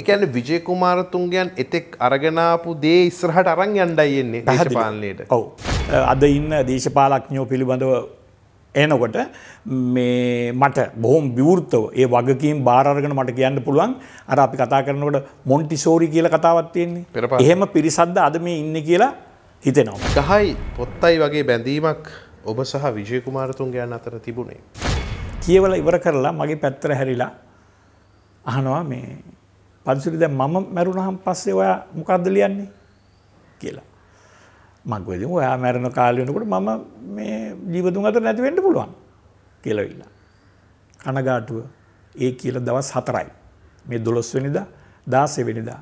එකන විජය කුමාරතුන්ගයන් එතෙක් අරගෙනාපු දේ ඉස්රහට අරං යන්ඩයි එන්නේ දේශපාලනයට ඔවු අද ඉන්න දේශපාලක්ඥෝ පිළිබඳව එනකොට මේ මට බොහොම විවෘතව ඒ වගකීම් බාරගෙන මට කියන්න පුළුවන් අර අපි කතා කරනකොට මොන්ටිසෝරි කියල කතාවත් තියෙන්නේ එහෙම පිරිසද්ද අද මේ ඉන්න කියලා හිතෙනවා. ගහයි පොත්තයි වගේ බැඳීමක් ඔබ සහ විජයකුමාරතුන් ගැන අතර තිබුණේ. කියවල ඉවර කරලා මගේ පැත්තර හැරිලා අහනවා මේ පන්සිරි දැන් මම මැරුණහම පස්සේ ඔයා මොකද්ද ලියන්නේ කියලා. මං කිව්වා ඉතින් ඔයා මැරෙන කාලේ වෙනකොට මම මේ ජීවතුන් අතර නැති වෙන්න පුළුවන් කියලා විලා. කනගාටුව ඒ කියලා දවස් 4යි. මේ 12 වෙනිදා 16 වෙනිදා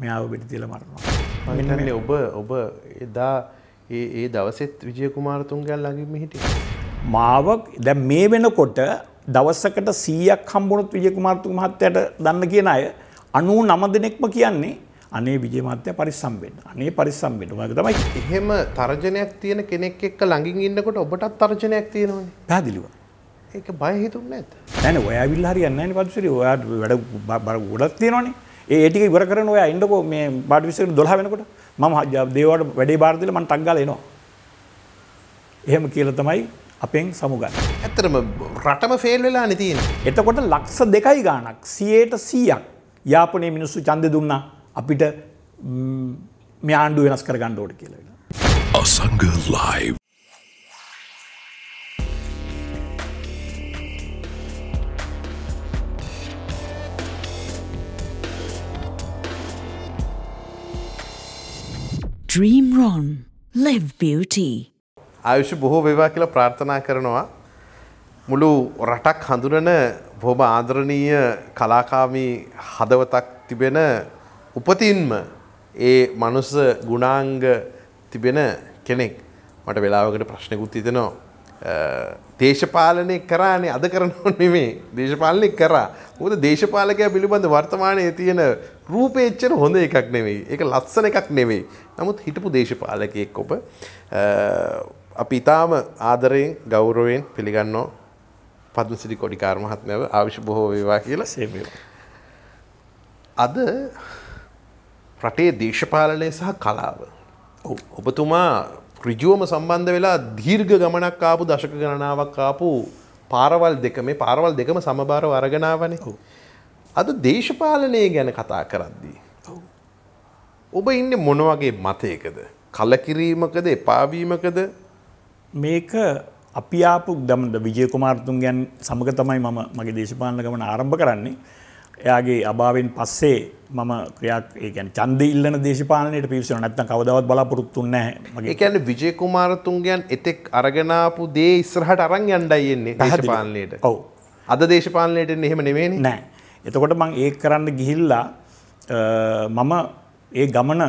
මෙයාව බෙට තියලා මරනවා. මම හිතන්නේ ඔබ ඔබ එදා ඒ ඒ දවසෙත් විජය කුමාරතුංගයන් ළඟින්ම හිටියේ. මාව දැන් මේ වෙනකොට දවසකට 100ක් හම්බුනොත් විජේ කුමාරතුංග මහත්තයාට දන්න කියන අය 99 දෙනෙක්ම කියන්නේ අනේ විජේ මහත්තයා පරිස්සම් වෙන්න. අනේ පරිස්සම් වෙන්න. ඔයක තමයි. එහෙම තර්ජනයක් තියෙන කෙනෙක් එක්ක ළඟින් ඉන්නකොට ඔබටත් තර්ජනයක් තියෙනවනේ. පැහැදිලිව. ඒක බය හිතුන්නේ නැද්ද? නෑ නෑ ඔයා ඇවිල්ලා හරියන්නේ නැහැ නේ පදුසිරි. ඔයා වැඩ ගොඩක් තියෙනවනේ. ඒ ඒ ටික ඉවර කරන ඔයා එන්නකෝ මේ පාඩු විශ්වවිද්‍යාල 12 වෙනකොට මම දේවාවට වැඩේ බාර දීලා මම ටක් ගාලා එනවා. එහෙම කියලා තමයි අපෙන් සමුගන්න. ඇතරම රටම ෆේල් වෙලා නතින්. එතකොට ලක්ස දෙකයි ගානක් සියයට සීයක් යාපනේ මිනිස්සු චන්ද දුන්න අපිට මයාණ්ඩු වෙනස් කර ගණ්ඩ ෝඩ කියලලා. අසංග ලයි. Dream Ron. Live Beauty. ආයුෂ බොහෝ වේවා කියලා ප්‍රාර්ථනා කරනවා. මුළු රටක් හඳුනන බොහොම ආදරණීය කලාකාමී හදවතක් තිබෙන උපතින්ම ඒ මනුස්ස ගුණාංග තිබෙන කෙනෙක් මට වෙලාවකට ප්‍රශ්නකුත් තිතනවා. දේශපාලනය කරානේ අද කරනව නෙමේ දේශපාලනය කරා හොද දේශපාලකය පිළිබඳ වර්තමානය තියෙන රූපේච්චර හොඳ එකක් නෙවෙයි එක ලස්සන එකක් නෙවෙයි නමුත් හිටපු දේශපාලකයෙක් ඔබ අපි ඉතාම ආදරයෙන් ගෞරවයෙන් පිළිගන්නෝ පදම සිරි කොඩිකාර මහත්මයාව ආවිශ බොහෝ වේවා කියලා සේවය. අද රටේ දේශපාලනය සහ කලාව. ඔබතුමා ඍජුවම සම්බන්ධ වෙලා දීර්ඝ ගමනක් ආපු දශක ගණනාවක් ආපු පාරවල් දෙක මේ පාරවල් දෙකම සමබාරව අරගෙන ආවනේ. අද දේශපාලනය ගැන කතා කරද්දී. ඔබ ඉන්නේ මොන වගේ මතයකද? කලකිරීමකද, එපාවීමකද, මේක අපි ආපු දමද විජය කුමාරතුන් ගැන් සමග තමයි මම මගේ දේශපාලන ගමන ආරම්භ කරන්නේ. එයාගේ අභාවෙන් පස්සේ මම ක්‍රියාක් ඒ කියන්නේ ඡන්ද ඉල්ලන දේශපාලනයට පිවිසෙනවා නැත්නම් කවදාවත් බලාපොරොත්තු නැහැ මගේ. ඒ කියන්නේ විජය කුමාරතුන්ගෙන් එතෙක් අරගෙන ආපු දේ ඉස්සරහට අරන් යන්නයි එන්නේ දේශපාලනයට. ඔව්. අද දේශපාලනයට එන්නේ එහෙම නෙමෙයිනේ. නෑ. එතකොට මං ඒක කරන්න ගිහිල්ලා මම ඒ ගමන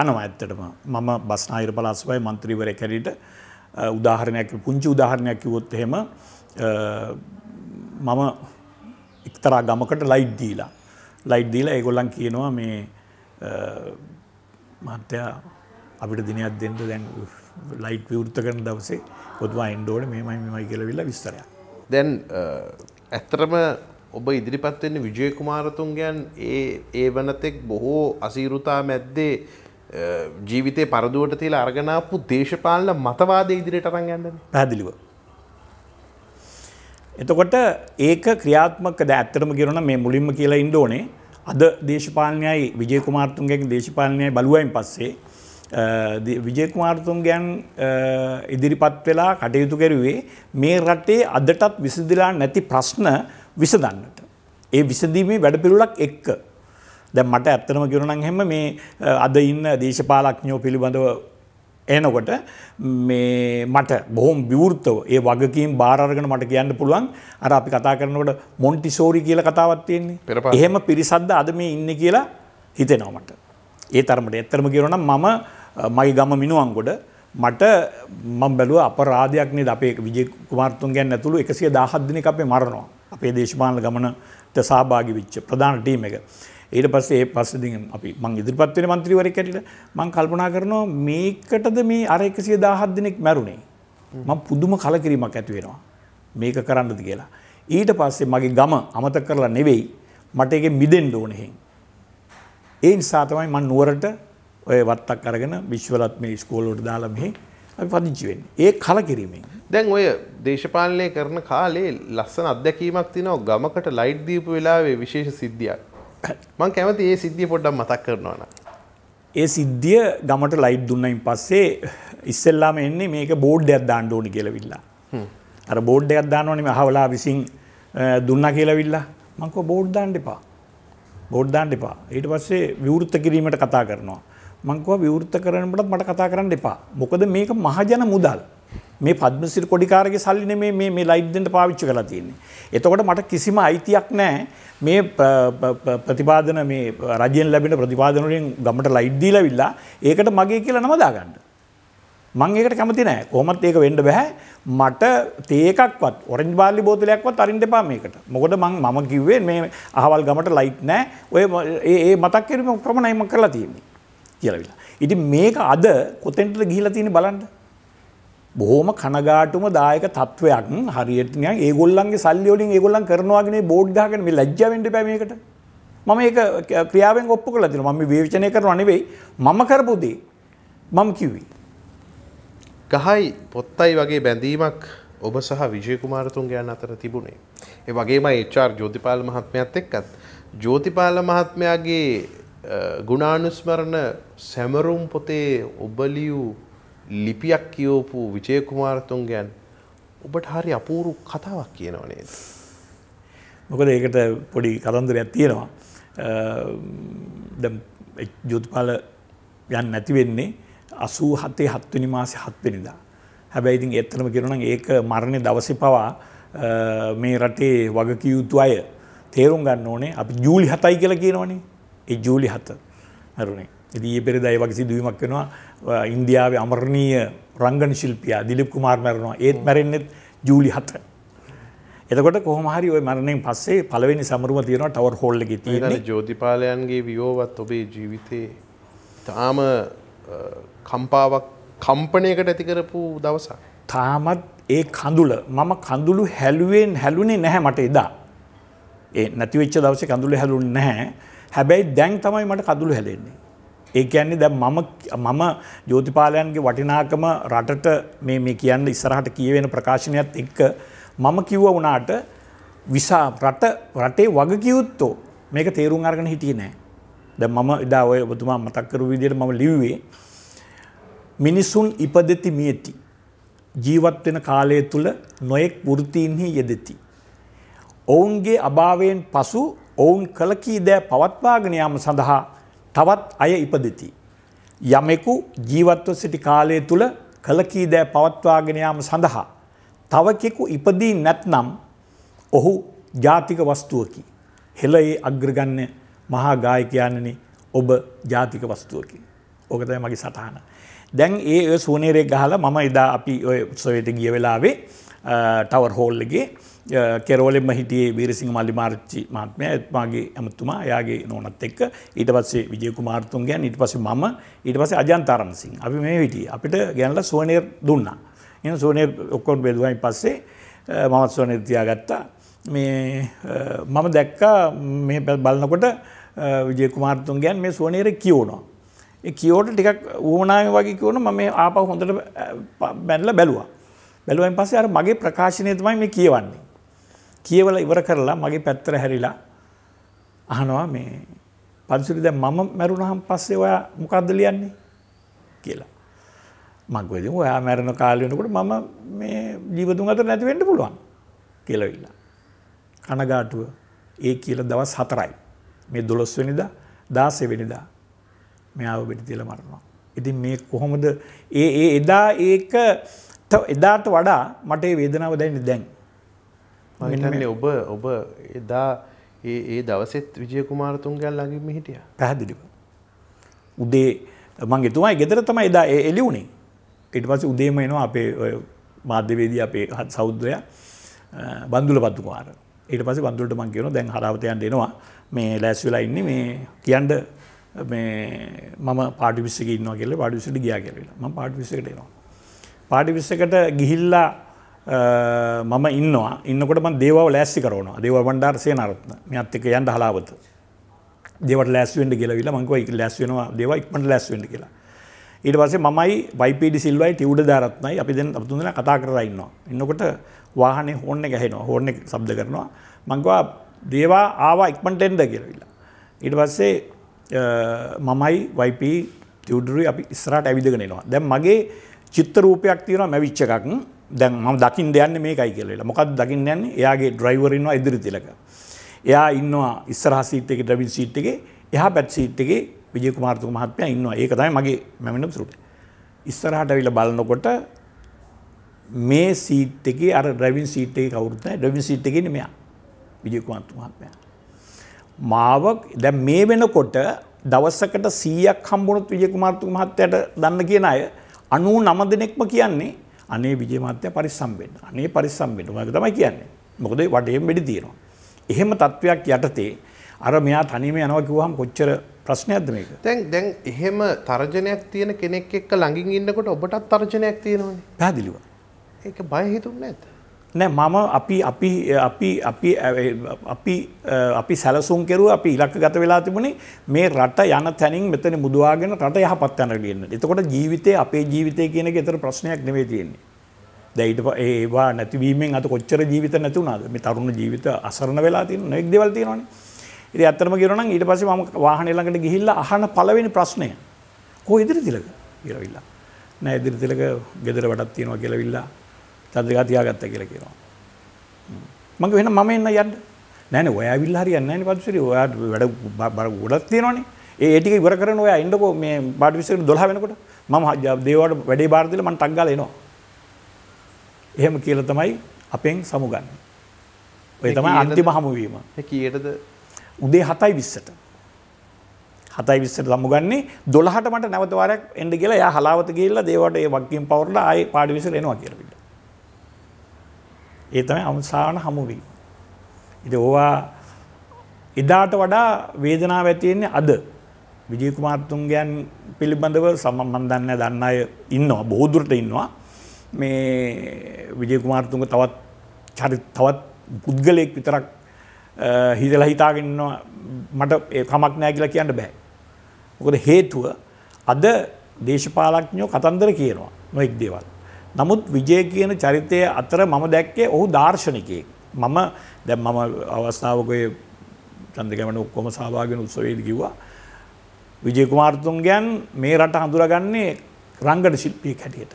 යනවා ඇත්තටම. මම බස්නාහිර පළාත් සභාවේ മന്ത്രിවරයෙක් හැටියට උදාහරණයක් පුංචි උදාහරණයක් කිවොත් එහෙම මම එක්තරා ගමකට ලයිට් දීලා ලයිට් දීලා ඒගොල්ලන් කියනවා මේ මත්‍යයා අපිට දිනයක් දෙන්න දැන් ලයිට් විවෘත කරන දවසේ පොතුවා එන්ඩෝඩ මේමයි මෙමයි කියලවෙල්ලා විස්තරයක් දැන් ඇත්තරම ඔබ ඉදිරිපත්වෙන්න විජය කුමාරතුන්ගයන් ඒ ඒ වනතෙක් බොහෝ අසීරුතා මැද්දේ ජීවිතය පරදුවට තියල අර්ගනාපු දේශපාලන මතවාද ඉදිරියට රංගන්නන පැදිලිව. එතකොට ඒක ක්‍රියාත්මක ද ඇත්තරම ගෙරන මේ මුලින්ම කියලා ඉන්ඩෝනේ අද දේශපාලනයයි විජයකුමාර්තුන්ගේ දේශපාලනය බලුවයින් පස්සේ විජයකුමාර්තුම් ගැන් ඉදිරිපත් වෙලා කටයුතු කැරුවේ මේ රටේ අදටත් විසදිලා නැති ප්‍රශ්න විසදන්නට. ඒ විසදීමේ වැඩපිරුලක් එක්ක දැ මට ඇත්තනම කිරුණන් හෙම මේ අද ඉන්න දේශපාලක්ඥෝ පිළිබඳව එනකොට මේ මට බොහොම විවෘතව ඒ වගකීම් බාරගෙන මට කියන්න පුළුවන් අර අපි කතා කරනකොට මොන්ටිසෝරි කියල කතාවත් තියෙන්නේ එහෙම පිරිසද්ද අද මේ ඉන්න කියලා හිතෙනවමට. ඒ තරමට එත්තරම කියරන මම මගේ ගම මිනුවන්ගොඩ මට මං බැලුව අපරාධයක් නේද අපේ විජේ කුමාර්තුන් ගැන ඇතුළු එකසිය දහත් දිනක අපේ මරනවා අපේ දේශපාලන ගමනට සහභාගි වෙච්ච ප්‍රධාන ටීම් එක. ඊට පස්සේ ඒ පස්සේ ඉතින් අපි මං ඉදිරිපත් වෙන മന്ത്രിවරයෙක් ඇටියට මං කල්පනා කරනවා මේකටද මේ අර 117 දිනක් මැරුණේ මං පුදුම කලකිරීමක් ඇති වෙනවා මේක කරන්නද කියලා ඊට පස්සේ මගේ ගම අමතක කරලා නෙවෙයි මට ඒකෙ මිදෙන්න ඕනේ හින් ඒ නිසා තමයි මං නුවරට ඔය වත්තක් අරගෙන විශ්වලත් මේ ස්කෝලෝට දාලා මෙහි අපි පදිංචි වෙන්නේ. ඒ කලකිරීමෙන්. දැන් ඔය දේශපාලනය කරන කාලේ ලස්සන අත්දැකීමක් තියෙනවා ගමකට ලයිට් දීපු වෙලාවේ විශේෂ සිද්ධියක්. මං කැමති ඒ සිද්ධිය පොඩ්ඩක් මතක් කරනවාන. ඒ සිද්ධිය ගමට ලයිට් දුන්නයින් පස්සේ ඉස්සෙල්ලාම එන්නේ මේක බෝඩ්ඩයක් දාන්න ඕනි කියලවිල්ලා. අර බෝඩ්ඩයක් දානවනම අහවලා විසින් දුන්න කියලවිල්ලා මංකෝ බෝඩ්දාන්ඩ එපා. බෝඩ්දාන්ඩ එපා ඊට පස්සේ විවෘත්ත කිරීමට කතා කරනවා. මංකව විවෘත්ත කරනට මට කතා කරන්න එපා. මොකද මේක මහජන මුදල්. මේ පද්මසිල් කොඩිකාරගේ සල්ලි නෙමේ මේ ලයිට්දෙන්ට පාවිච්චි කලා තියන්නේ. එතකොට මට කිසිම අයිතියක් නෑ මේ ප්‍රතිපාදන මේ රජයෙන් ලැබෙන ප්‍රතිපාදනලින් ගමට ලයිඩ්දීල විල්ලා ඒකට මගේ කියලා නමදාගන්න. මං ඒකට කැමති නෑ කොහොමත් ඒක වෙන්න බෑ මට තේකක්වත් ඔරෙන්ජ් බාලි බෝතලයක්වත් අරින්න එපා මේකට. මොකද මං මම කිව්වේ මේ අහවල් ගමට ලයිට් නෑ. ඔය ඒ මතක් කිරීම ක්‍රමණයි මම කරලා තියෙන්නේ කියලා විලා. ඉතින් මේක අද කොතෙන්ටද ගිහිලා තියෙන්නේ බලන්න. බොහෝම කනගාටුම දායක තත්ත්වයක් හරියටනය ඒගොල්ලන්ගේ සල්ලියෝලින් ඒගොල්ලන් කරනවාගෙන බෝඩ් ගාගෙන මේ ලැජ්ජාවෙන්ට පැමකට මම ඒක ක්‍රියාවෙන් ඔප්පු කළ දෙන මම විවචනය කරන අනෙවෙයි මම කරපුදේ මම කිව්වේ. ගහයි පොත්තයි වගේ බැඳීමක් ඔබ සහ විජයකුමාරතුන් ගැන අතර තිබුණේ. ඒ වගේම HR ජෝතිපාල මහත්මයත් එක්කත් ජෝතිපාල මහත්මයාගේ ගුණානුස්මරණ සැමරුම් පොතේ ඔබලියූ ලිපියක් කියෝපු විජයකුමාරතුන් ගැන් ඔබට හරි අපූරු කතාවක් කියනව නේද. මොකද ඒකට පොඩි කතන්දරයක් තියෙනවා. ජෝතිපාල යන් නැති වෙන්නේ අසූ හතේ හත්වනි මාසි හත්වෙනිදා. හැබැයි ඉතින් එත්තනම කිරුණ ඒක මරණය දවසි පවා මේ රටේ වගකියයුතු අය තේරුම් ගන්න ඕනේ අපි ජූලි හතයි කියලා කියනවනේ ඒ ජූලි හත ඇරුණේ දී පෙරදයි වගේ සිදුවීමක් වෙනවා ඉන්දියාවේ අමරණීය රංගන ශිල්පියා දිලිප් කුමාර් මැරෙනවා ඒත් මැරෙන්නෙත් ජූලි 7. එතකොට කොහොම හරි ওই මරණයෙන් පස්සේ පළවෙනි සමරුව තියෙනවා ටවර් හෝල් එකේ තියෙන ජෝතිපාලයන්ගේ වියෝවත් ඔබේ ජීවිතේ තාම කම්පාවක් කම්පනයකට ඇති කරපු දවසක්. තාමත් ඒ කඳුල මම කඳුළු හැලුවෙන් හැලුනේ නැහැ මට එදා. ඒ නැතිවෙච්ච දවසේ කඳුළු හැලුන්නේ නැහැ. හැබැයි දැන් තමයි මට කඳුළු හැලෙන්නේ. ඒ කියන්නේ දැ මම මම ජෝතිපාලයන්ගේ වටිනාකම රටට මේ කියන්න ඉස්සරහට කියවෙන ප්‍රකාශනයක්ත් එක්ක මම කිව්ව වනාට විසා රට රටේ වගකියුත්තෝ මේක තේරුම් අර්ගෙන හිටිය නෑ ද මම එදා ඔය ඔබතුමා මතක්කරු විදියට මම ලිව්වේ මිනිසුන් ඉපදෙති මියති ජීවත්වෙන කාලය තුළ නොයෙක් වෘතීන්හි යෙදෙති. ඔවුන්ගේ අභාවයෙන් පසු ඔවුන් කලකී දෑ පවත්වාගෙන යාම සඳහා තවත් අය ඉපදිති. යමෙකු ජීවත්ව සිටි කාලය තුළ කළකීදෑ පවත්වාගෙනයාම සඳහා. තවකෙකු ඉපදී නැත්නම් ඔහු ජාතික වස්තුවකි. හෙලයේ අග්‍රගන්න මහා ගායකයන්නන ඔබ ජාතික වස්තුවකි. ඕකතයි මගේ සටහන. දැන් ඒ සූනේරෙක් ගහල මම එදා අපි ඔය සොයට ගිය වෙලාවේ ටවර් හෝල්ලගේ කෙරෝලෙම හිටියේ වීරසිංහ මල්ලි මාර්ච්චි මහත්මය ඇත්මාගේ ඇමතුමා යාගේ නොනත් එක්ක ඊට පස්සේ විජයකුමාර්තුන් ගැන් ඊට පස්සේ මම ඊට පස්සේ අජන්තාරමසිං අපි මේ හිටියේ අපිට ගැනලා සුවනේර් දුන්නා එන සුවනේ ඔක්කොන් බෙදුවයින් පස්සේ මමත් සුවනේ තියාගත්තා මේ මම දැක්කා මේ බලනකොට විජයකුමාර්තුන් ගැන් මේ සුවනේර කියවනවා ඒ කියෝට ටිකක් ඌමනාම වගේ කියවන මම ආපහු හොඳට බැනලා බැලුවා බැලුවෙන් පස්සේ අර මගේ ප්‍රකාශනය තමයි මේ කියවන්නේ කියවල ඉවර කරලා මගේ පැත්තර හැරිලා අහනවා මේ පන්සුරි දැන් මම මැරුණහම පස්සේ ඔයා මොකද්ද ලියන්නේ කියලා. මං කිව්වා ඔයා මැරෙන කාලේ වෙනකොට මම මේ ජීවතුන් අතර නැති වෙන්න පුළුවන් කියලා ඉල්ලා. කනගාටුව ඒ කියලා දවස් 4යි. මේ 12 වෙනිදා 16 වෙනිදා මෙයාව බෙඩ තියලා මරනවා. ඉතින් මේ කොහොමද ඒ ඒ එදා ඒක එදාට වඩා මට ඒ වේදනාව දැනෙන්නේ දැන්. මහිතන්නේ ඔබ ඔබ එදා ඒ දවසෙත් විජය කුමාරතුන්ගල් ලඟින්ම හිටිය පැහැදිලිව උදේ මගේ තුමයි ගෙදර තමයි එදා එලිවුනේ ඉට පස උදේම එනවා අපේ මාධ්‍යවේදී අපේ හත් සෞද්‍රය බන්දුල පත්තුකාර ඊට පස බන්දුලට මං කියන දැන් හරාවතයන් එනවා මේ ලෑස් වෙලා ඉන්න මේ කියන්ඩ මේ මම පාටිවිස්සක ඉන්න කියල පාඩිවිසට ගියා කියලලා ම පාටිවිසකට එනවා පාටිවිස්සකට ගිහිල්ලා මම ඉන්නවා ඉන්නකොටම දේවව ලෑස්සි කරන දේව වන්ඩාර් සේනරත්න මෙත්තික යන්ට හලාවත දෙවට ලෑස්වෙන්ට කියලවිල මංකව ලැස්වෙනවා දෙව ඉක්මට ලැස්වෙන්ට කියලා ඊට පසේ මයි වයිපඩි සිල්වයි ටවඩ ධාරත්නයි අපි දෙන් අපතුඳන කතා කරන්න ඉන්නකොට වාහනේ හෝන්න ගැහෙනවා හෝර්ණ සබ්ද කරනවා මංකවා දේවා ආවා ඉක්මටෙන්ද කියලවිලා ඊට පස්සේ මමයි වයිප තිවඩරුයි අපි ස්රට ඇවිදගෙනවා දැම් මගේ චිත්තරූපයක් තියෙනවා මැවිච්චකක් දැන් ම දකිින් දෙයන්න මේකයි කියලලා මොකක් දකිින් යන්න එයාගේ ඩ්‍රයිවරන්වා ඉදිරි තිලක. එයා ඉන්නවා ඉස්සරහ සීට් එක ඩවිල් සීට් එකේ එහ පැත් සීට් එකේ විජය කුමාර්තක මහත්මය ඉන්නවා ඒක තමයි මගේ මැමිනම් සුට. ඉස්සරහට විල බලනකොට මේ සීට් එක අර ඩ්‍රවින් සීට් එක කවුරුත් නැහැ ඩ්‍රවින් සීට් එකේ නෙමෙයි විජය කුමාර්තු මහත්මයා මාව දැන් මේ වෙනකොට දවසකට 100ක් හම්බුනොත් විජය කුමාර්තු මහත්තයාට දන්න කියන අය 99 දෙනෙක්ම කියන්නේ අනේ විජය මහත්තයා පරිස්සම් වෙන්න. අනේ පරිස්සම් වෙන්න. ඔයක තමයි කියන්නේ. මොකද වටේම වෙඩි තියෙනවා. එහෙම තත්වයක් යටතේ අර මෙයා තනියම යනවා කිව්වහම කොච්චර ප්‍රශ්නයක්ද මේක? දැන් දැන් එහෙම තර්ජනයක් තියෙන කෙනෙක් එක්ක ළඟින් ඉන්නකොට ඔබටත් තර්ජනයක් තියෙනවනේ. පැහැදිලිව. ඒක බය හිතුන්නේ නැද්ද? නෑ මම අපි අපි අපි අපි අපි අපි සැලසුම් කෙරුව අපි ඉලක්ක ගත වෙලා තිබුණේ මේ රට යන තැනින් මෙතන මුදවාගෙන රට යහපත් යන ගන්න එතකොට ජීවිතය අපේ ජීවිතය කියන ගෙතර ප්‍රශ්නයක් නෙවේ තියෙන්නේ දැයිට ඒවා නැතිවීමෙන් අත කොච්චර ජීවිත නැතිවුණාද මේ තරුණ ජීවිත අසරණ වෙලා තියෙන නොෙක් දෙවල් තියෙනවානේ ඉතින් ඇත්තටම කියනවා නම් ඊට පස්සේ මම වාහනේ ළඟට ගිහිල්ලා අහන පළවෙනි ප්‍රශ්නය කොහේ ඉදිරි තිලක කියලා විල්ලා නෑ ඉදිරි තිලක ගෙදර වැඩක් තියෙනවා කියලා විල්ලා තදකා තියාගත්ත කියලා කියනවා. මගේ වෙන මම එන්න යන්න නෑන ඔය විල් හරි යන්න පත්සර ඔයාට වැඩ බර ගොඩත් තියෙනවානේ ඒටික ගර කරන ඔය ඉන්ඩකෝ මේ පාටිවිසක දොහ වෙනකොට මම දේවට වැඩේ බාර්දිල මන් ටක්ගල එනවා. එහෙම කියල තමයි අපෙන් සමුගන්න. ඔය තමයි අන්තිම හමුවීම කියටද උදේ හතයි විස්සට. හතයි විස්සට සමුගන්නේ දොළහට මට නැවතවරයක් එඩ කියලා ය හලාවත කියලා දේවට ඒ වක්කින් පවරට ආය පාඩිවිසර එනවා කියරවි. ඒ තමයි අමුසාවන හමුවී. ඉතින් ඕවා එදාට වඩා වේදනාව ඇති වෙන්නේ අද. විජය කුමාරතුංගයන් පිළිබඳව සමම් මන් දන්නේ දන්න අය ඉන්නවා බොහෝ දුරට ඉන්නවා. මේ විජය කුමාරතුංග තවත් චරිත තවත් පුද්ගලයෙක් විතරක් හිතලා හිතාගෙන ඉන්නවා මට ඒ කමක් නැහැ කියලා කියන්න බෑ. මොකද හේතුව අද දේශපාලඥයෝ කතන්දර කියනවා නොඑක් දේවල්. නමුත් විජය කියන චරිතය අතර මම දැක්කේ ඔහු දාර්ශනිකයෙක්. මම දැන් මම අවස්ථාවකයේ චන්දකමන ඔක්කොම සහභාගී උත්සවයේදී කිව්වා විජය කුමාරතුංගයන් මේ රට හඳුනාගන්නේ රංගන ශිල්පියෙක් හැටියට.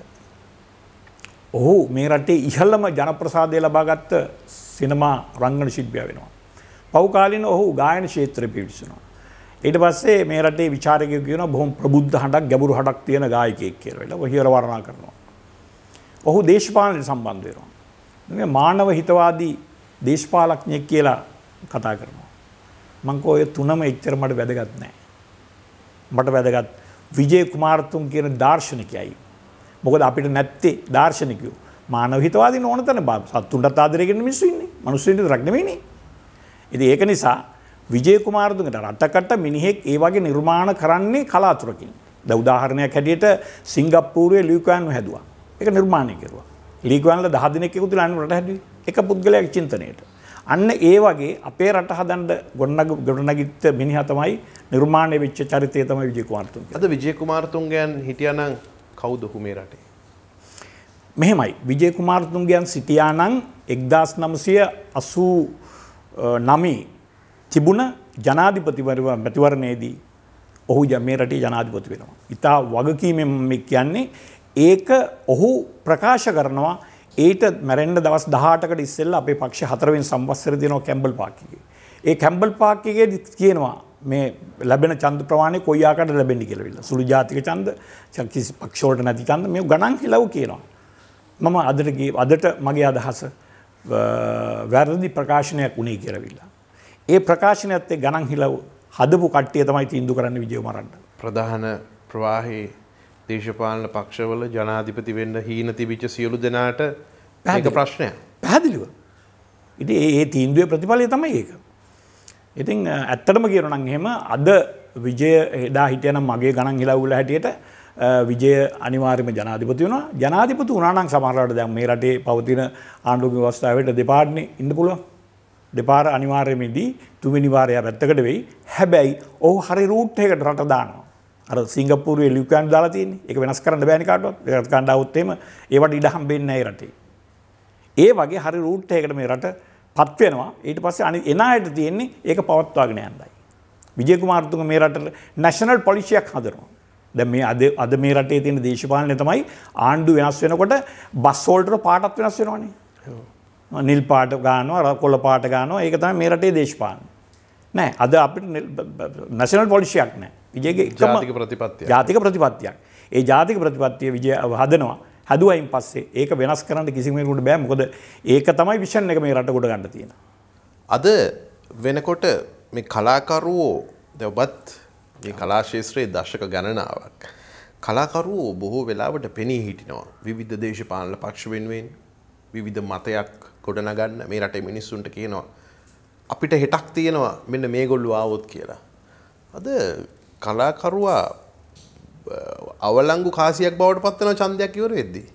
ඔහු මේ රටේ ඉහළම ජනප්‍රසාදය ලබාගත් සිනමා රංගන ශිල්පියා වෙනවා. පහු කාලින ඔහු ගායන ක්ෂේත්‍රය පිවිසනවා. ඊට පස්සේ මේ රටේ විචාරකයෝ කියනවා බොහොම ප්‍රබුද්ධ හඬක් ගැඹුරු හඬක් තියෙන ගායකයෙක් කියලා. ඒක හිරවර්ණනා කරනවා. ඔහු දේශපාලනයට සම්බන්ධ වෙනවා. මේ මානව හිතවාදී දේශපාලඥයෙක් කියලා කතා කරනවා. මං කෝ ඔය තුනම එච්චර මට වැදගත් නැහැ. මට වැදගත් විජේ කුමාරතුංග කියන දාර්ශනිකයයි. මොකද අපිට නැත්තේ දාර්ශනිකයෝ. මානව හිතවාදී නෝන තැන සත්තුන්ටත් ආදරය කරන මිනිස්සු ඉන්නේ. මිනිස්සුන්ට විතරක් නෙමෙයිනේ. ඉතින් ඒක නිසා විජේ කුමාරතුංගට රටකට මිනිහෙක් ඒ වගේ නිර්මාණ කරන්නේ කලාතුරකින්. දැන් උදාහරණයක් හැටියට සිංගප්පූරුවේ ලියුකෑන්ව හැදුවා. එක නිර්මාණය කරවා ලීගවන්ල දහ දෙනෙකෙකු තුළ අනුරට හැදුවේ එක පුද්ගලයක් චින්තනයට අන්න ඒ වගේ අපේ රට හදන්න ගොඩනග ගොඩනගිත් මිනිහ තමයි නිර්මාණය වෙච්ච චරිතය තමයි විජය කුමාරතුංග. අද විජය කුමාරතුංගයන් හිටියානම් කවුද ඔහු මේ රටේ? මෙහෙමයි විජය කුමාරතුංගයන් සිටියානම් 1989 තිබුණ ජනාධිපතිවරණ මැතිවරණයේදී ඔහු මේ රටේ ජනාධිපති වෙනවා. ඉතා වගකීමෙන් මේ කියන්නේ ඒක ඔහු ප්‍රකාශ කරනවා ඒට මැරෙන්ඩ දවස් දහටකට ඉස්සෙල්ල අපේ පක්ෂ හතරවෙන් සම්වස්සර දෙනවා කැම්බල් පාක්කිගේ. ඒ කැම්බල් පාක්කගේ දිත් කියනවා මේ ලැබෙන චන්ද ප්‍රමාණය කොයාකට ලැබෙන්ඩි කෙලවෙල්ල සුළු ජාතික චන්ද චකිසි පක්ෂෝට නැති චන්ද මේ ගණන් හිලව් කියනවා. මම අදටගේ අදට මගේ අදහස වැරදි ප්‍රකාශනයක් වුණේ කෙරවිල්ලා. ඒ ප්‍රකාශනයත්තේ ගණන් හිලව් හදපු කට්ටිය තමයි තිීන්දු කරන්න විජයමරන්න. ප්‍රධාන ප්‍රවාහයේ දේශපාලන පක්ෂවල ජනාධිපති වෙන්න හීන තිබිච්ච සියලු දෙනාට පැක ප්‍රශ්නය පැහැදිලිව ඉට ඒ තීන්දුව ප්‍රතිඵලය තමයි ඒක ඉතින් ඇත්තටම කියරනන් එහෙම අද විජය එදා හිටයන මගේ ගණන් හිලාවුල හැටියට විජය අනිවාර්ම ජනාධිපති වුණ ජනාධිපති උනානං සමහරට දැම් මේ රටේ පවතින ආණ්ඩුක වස්ථාවට දෙපාට්න ඉන්න පුළුව දෙපාර අනිවාර්යමේදී තුමිනිවාරයා පැත්තකට වෙයි හැබැයි ඔහු හරි රූට්හකට රට දානවා. අර සිංගපූරුවේ ලියුකෑන් දාලා තියෙන්නේ. ඒක වෙනස් කරන්න බෑනේ කාටවත්. ඒකට කණ්ඩායමත් එහෙම ඒවට ඉඩ හම්බෙන්නේ නැහැ රටේ. ඒ වගේ හරි රූට් එකකට මේ රට පත් වෙනවා. ඊට පස්සේ අනිත් එන අයට තියෙන්නේ ඒක පවත්වාගෙන යන්නයි. විජය කුමාරතුංග මේ රටට නැෂනල් පොලිසියක් හදනවා. දැන් මේ අද අද මේ රටේ තියෙන දේශපාලනය තමයි ආණ්ඩු වෙනස් වෙනකොට බස් වලට පාටත් වෙනස් වෙනවනේ. නිල් පාට ගන්නවා කොළ පාට ගන්නවා ඒක තමයි මේ රටේ දේශපාලන. නෑ අද අපිට නැෂනල් පොලිසියක් නෑ. විජයගේ ජාතික ප්‍රතිපත්තිය ජාතික ප්‍රතිපත්තියක් ඒ ජාතික ප්‍රතිපත්තිය විජය හදනවා හැදුවයින් පස්සේ ඒක වෙනස් කරන්න කිසිමෙකුට බෑ මොකද ඒක තමයි විෂන් එක මේ රට ගොඩ ගන්න තියෙන. අද වෙනකොට මේ කලාකරුවෝ දෙවබත් මේ කලාශේත්‍රයේ දශක ගණනාවක් කලාකරුවෝ බොහෝ වෙලාවට පෙනී හිටිනවා විවිධ දේශපාලන පක්ෂ වෙනුවෙන් විවිධ මතයක් ගොඩනගන්න මේ රටේ මිනිස්සුන්ට කියනවා අපිට හෙටක් තියෙනවා මෙන්න මේ ගොල්ලු ආවොත් කියලා. අද කලාකරුවා අවලංගු කාසියක් බවට පත්වන චන්දයක් ඉවර වෙද්දී.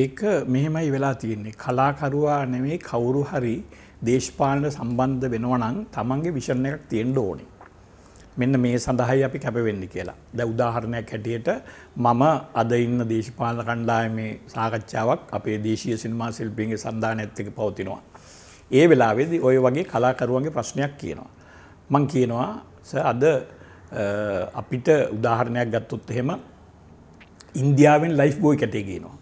ඒක මෙහෙමයි වෙලා තියෙන්නේ කලාකරුවා නෙමේ කවුරු හරි දේශපාලන සම්බන්ධ වෙනවනම් තමන්ගේ විෂණ එකක් තියෙන්ඩ ඕනි. මෙන්න මේ සඳහයි අපි කැපවෙන්න කියලා. ද උදාහරණයක් හැටියට මම අද ඉන්න දේශපාලන කණ්ඩායමේ සාකච්ඡාවක් අපේ දේශීය සිනමා ශිල්පීන්ගේ සඳහන ඇත්තක පවතිනවා. ඒ වෙලාවෙදි ඔය වගේ කලාකරුවන්ගේ ප්‍රශ්නයක් කියනවා. මං කියනවා අද අපිට උදාහරණයක් ගත්තොත් එහෙම ඉන්දියාවෙන් ලයිෆ් බෝයි කැටේ ගේනවා.